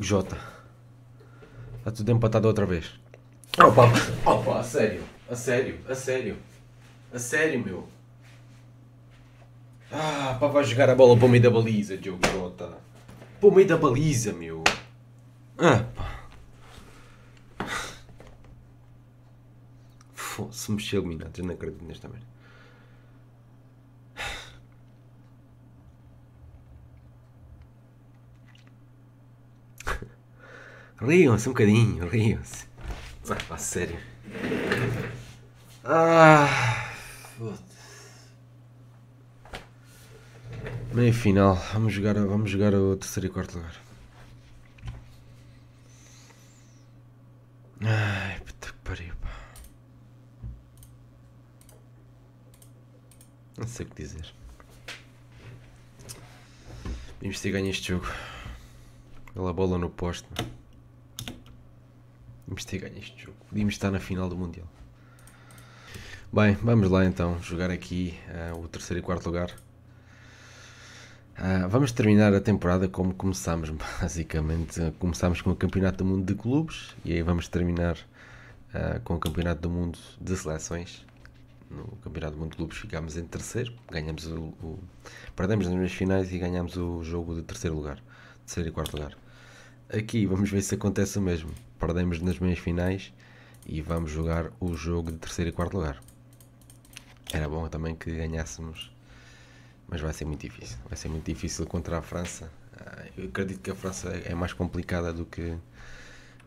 Diogo Jota. Está tudo empatado outra vez. Opa! Opa, a sério, a sério, a sério. A sério, meu. Ah, pá, vai jogar a bola para o meio da baliza, Diogo Jota. Para o meio da baliza, meu. Ah, pá. se mexer eliminados, eu não acredito nesta merda. Riam-se um bocadinho, riam-se. Ah, a sério. Ah, foda Meio final, vamos jogar, vamos jogar o terceiro e quarto lugar. Ai, puta que pariu, pá. Não sei o que dizer. Vimos ter ganho este jogo. Ela bola no posto, mano. Vamos ter ganho este jogo. Podíamos estar na final do Mundial. Bem, vamos lá então jogar aqui uh, o terceiro e quarto lugar. Uh, vamos terminar a temporada como começámos, basicamente. começámos com o Campeonato do Mundo de Clubes e aí vamos terminar eh, com o Campeonato do Mundo de Seleções. No Campeonato do Mundo de Clubes ficámos em terceiro, ganhamos o, o perdemos nas finais e ganhámos o jogo de terceiro lugar, terceiro e quarto lugar aqui vamos ver se acontece o mesmo. Perdemos nas meias finais e vamos jogar o jogo de terceiro e quarto lugar. Era bom também que ganhássemos, mas vai ser muito difícil. Vai ser muito difícil contra a França. Ah, eu acredito que a França é mais complicada do que,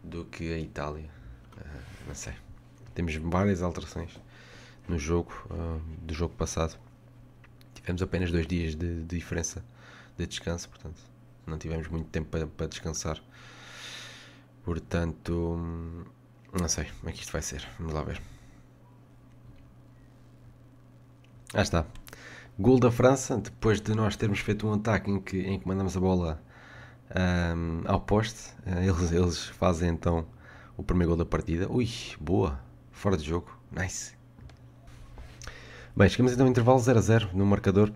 do que a Itália. Ah, não sei. Temos várias alterações no jogo, ah, do jogo passado. Tivemos apenas dois dias de, de diferença de descanso, portanto não tivemos muito tempo para, para descansar Portanto, não sei como é que isto vai ser. Vamos lá ver. Ah está. Gol da França, depois de nós termos feito um ataque em que, em que mandamos a bola um, ao poste, eh, eles, eles fazem então o primeiro gol da partida. Ui, boa, fora de jogo, nice. Bem, chegamos então ao intervalo 0 a 0 no marcador.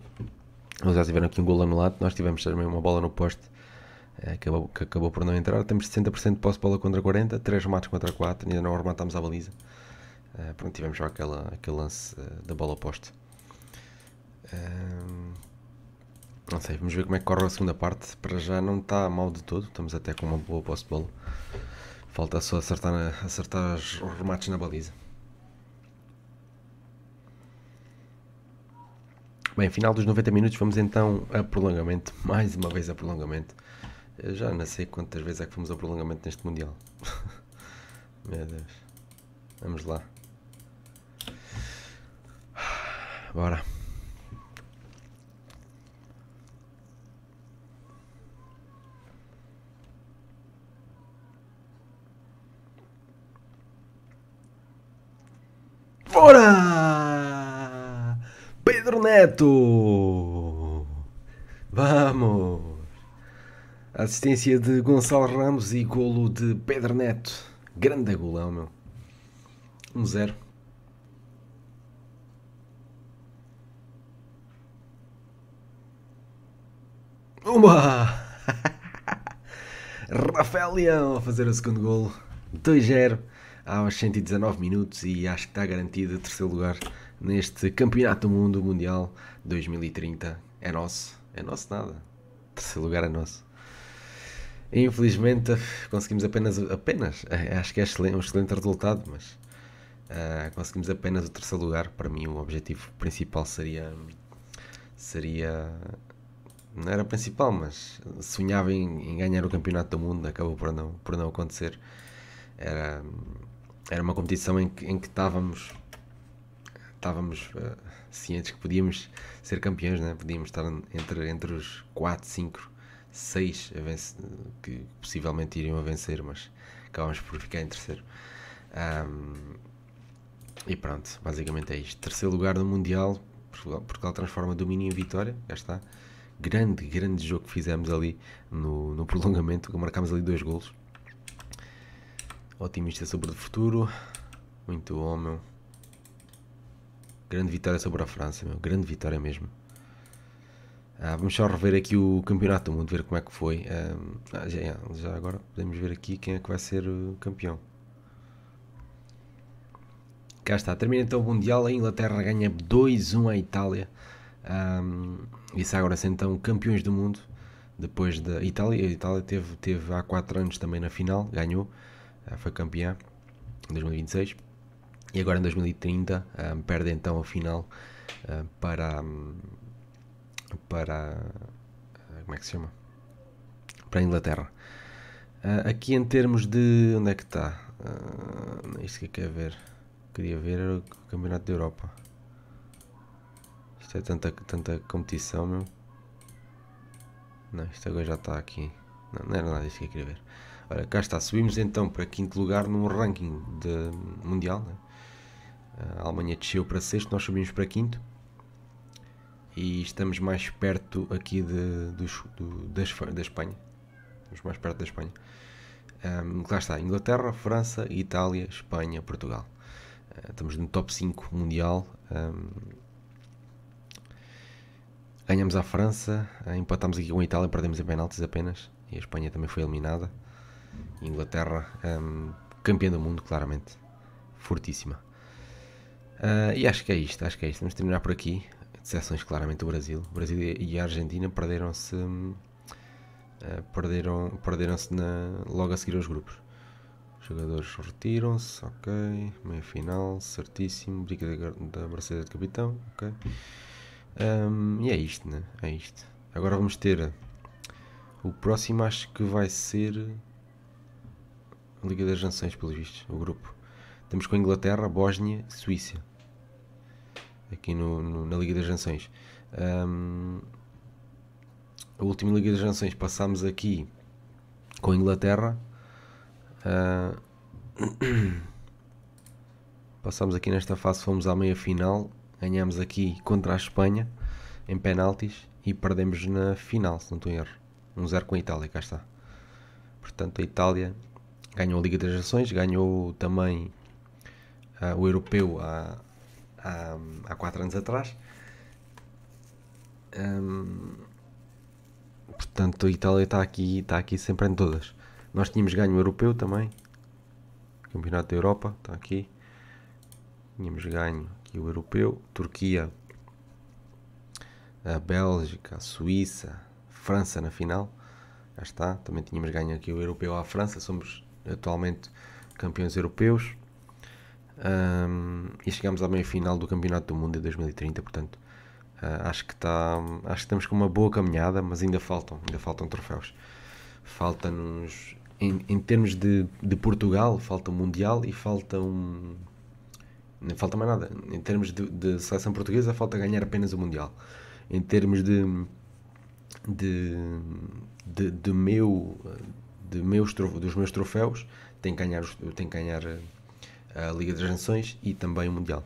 Eles já tiveram aqui um gol anulado, nós tivemos também uma bola no poste é, acabou, que acabou por não entrar. Temos 60% de posse de bola contra 40, 3 remates contra 4, ainda não rematámos a baliza. Uh, pronto, tivemos já aquela, aquele lance uh, da bola oposta. É, não sei, vamos ver como é que corre a segunda parte. Para já não está mal de todo, estamos até com uma boa posse de bola. Falta só acertar, na, acertar os remates na baliza. Bem, final dos 90 minutos, vamos então a prolongamento. Mais uma vez a prolongamento. Eu já não sei quantas vezes é que fomos ao prolongamento neste Mundial. Meu Deus. Vamos lá. Bora. Bora! Pedro Neto! Vamos! Assistência de Gonçalo Ramos e golo de Pedro Neto. Grande golão, meu. 1-0. Um Uma! Rafael Leão a fazer o segundo golo. 2-0 aos 119 minutos e acho que está garantido o terceiro lugar neste Campeonato do Mundo Mundial 2030. É nosso. É nosso nada. Terceiro lugar é nosso. Infelizmente conseguimos apenas, apenas eh, acho que é um excelente resultado, mas uh, conseguimos apenas o terceiro lugar. Para mim o objetivo principal seria seria não era principal, mas sonhava em, em, ganhar o campeonato do mundo, acabou por não, por não acontecer. Era, era uma competição em que, em que estávamos estávamos uh, cientes que podíamos ser campeões, né? podíamos estar entre, entre os 4, 5 seis a que possivelmente iriam a vencer, mas acabamos por ficar em terceiro. Um, e pronto, basicamente é isto. Terceiro lugar no Mundial, Portugal, Portugal transforma domínio em vitória, já está. Grande, grande jogo que fizemos ali no, no prolongamento, marcámos ali dois golos. Otimista sobre o futuro, muito homem. Grande vitória sobre a França, meu. Grande vitória mesmo. Ah, vamos só rever aqui o campeonato do mundo, ver como é que foi. Ah, ah já, já, agora podemos ver aqui quem é que vai ser o campeão. Cá está, termina então o Mundial. A Inglaterra ganha 2-1 à Itália. Um, ah, e agora se então campeões do mundo. Depois da Itália, a Itália teve, teve há 4 anos também na final, ganhou, ah, foi campeã em 2026. E agora em 2030 perde então a final para para. Eh, como é que se chama? Para a Inglaterra. Uh, aqui em termos de. Onde é que está? Uh, isto que eu quero ver. Queria ver era o Campeonato da Europa. Isto é tanta, tanta competição, meu. Não, isto agora já está aqui. Não, não era nada disto que eu queria ver. Ora, cá está. Subimos então para quinto lugar num ranking de mundial. Né? A Alemanha desceu para sexto, nós subimos para quinto e estamos mais perto aqui de, dos, do, das, da Espanha. Estamos mais perto da Espanha. Um, lá está: Inglaterra, França, Itália, Espanha, Portugal. Uh, estamos no top 5 mundial. Um, ganhamos a França, ah, empatamos aqui com a Itália, perdemos em penaltis apenas. E a Espanha também foi eliminada. Inglaterra, um, campeã do mundo, claramente. Fortíssima. Uh, e acho que é isto, acho que é isto. Vamos terminar por aqui exceções claramente do Brasil. O Brasil e a Argentina perderam-se hum, eh, perderam, perderam-se na, logo a seguir aos grupos. Os jogadores retiram-se, ok. Meia final, certíssimo. Brincadeira da braceira de capitão, ok. Um, e é isto, né? É isto. Agora vamos ter. O próximo acho que vai ser. Liga das Nações, pelos vistos, o grupo. Temos com a Inglaterra, Bósnia, Suíça aqui no, no, na Liga das Nações. Um, a última Liga das Nações passámos aqui com a Inglaterra. Uh, passámos aqui nesta fase, fomos à meia final, ganhámos aqui contra a Espanha em penaltis e perdemos na final, se não estou em erro. 1-0 com a Itália, cá está. Portanto, a Itália ganhou a Liga das Nações, ganhou também uh, o Europeu há, há, há quatro anos atrás. Hum, portanto, a Itália está aqui, está aqui sempre em todas. Nós tínhamos ganho o europeu também, Campeonato da Europa, está aqui. Tínhamos ganho aqui o europeu, Turquia, a Bélgica, a Suíça, a França na final. Já está, também tínhamos ganho aqui o europeu à França, somos atualmente campeões europeus. Um, e chegamos à meia-final do Campeonato do Mundo em 2030, portanto, uh, acho, que tá, acho que estamos com uma boa caminhada, mas ainda faltam, ainda faltam troféus. Falta-nos, em, em, termos de, de Portugal, falta o um Mundial e falta um... Não falta mais nada. Em termos de, de seleção portuguesa, falta ganhar apenas o Mundial. Em termos de... de, de, de meu... De meus, dos meus troféus, tem que ganhar, tem que ganhar a Liga das Nações e também o Mundial.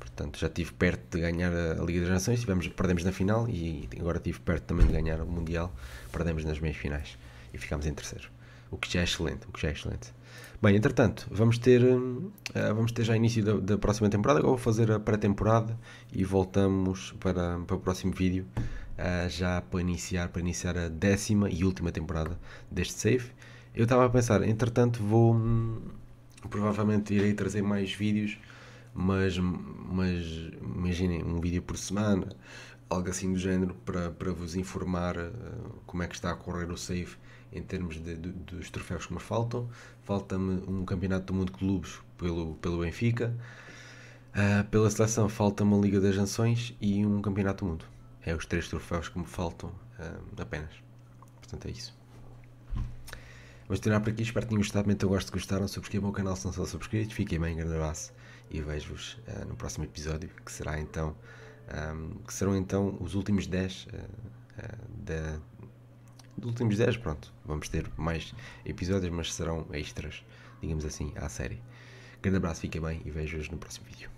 Portanto, já estive perto de ganhar a Liga das Nações, tivemos, perdemos na final e agora estive perto também de ganhar o Mundial, perdemos nas meias finais e ficámos em terceiro. O que já é excelente, o que já é excelente. Bem, entretanto, vamos ter, hum, eh, vamos ter já início da, da próxima temporada. Agora vou fazer a pré-temporada e voltamos para, para o próximo vídeo eh, já para iniciar, para iniciar a décima e última temporada deste save. Eu estava a pensar, entretanto, vou hum, Provavelmente irei trazer mais vídeos, mas, mas imaginem, um vídeo por semana, algo assim do género, para, para vos informar uh, como é que está a correr o save em termos de, de, dos troféus que me faltam. Falta-me um campeonato do mundo de clubes pelo, pelo Benfica. Uh, pela seleção falta uma Liga das Nações e um campeonato do mundo. É os três troféus que me faltam uh, apenas. Portanto, é isso. Vamos terminar por aqui, espero que tenham gostado. Muito eu gosto de gostaram. Subscrevam o canal se não são subscritos. Fiquem bem, grande abraço e vejo-vos uh, no próximo episódio, que será então um, ehm, que serão então os últimos 10 uh, da, dos últimos 10, pronto, vamos ter mais episódios, mas serão extras, digamos assim, à série. Grande abraço, fiquem bem e vejo-vos no próximo vídeo.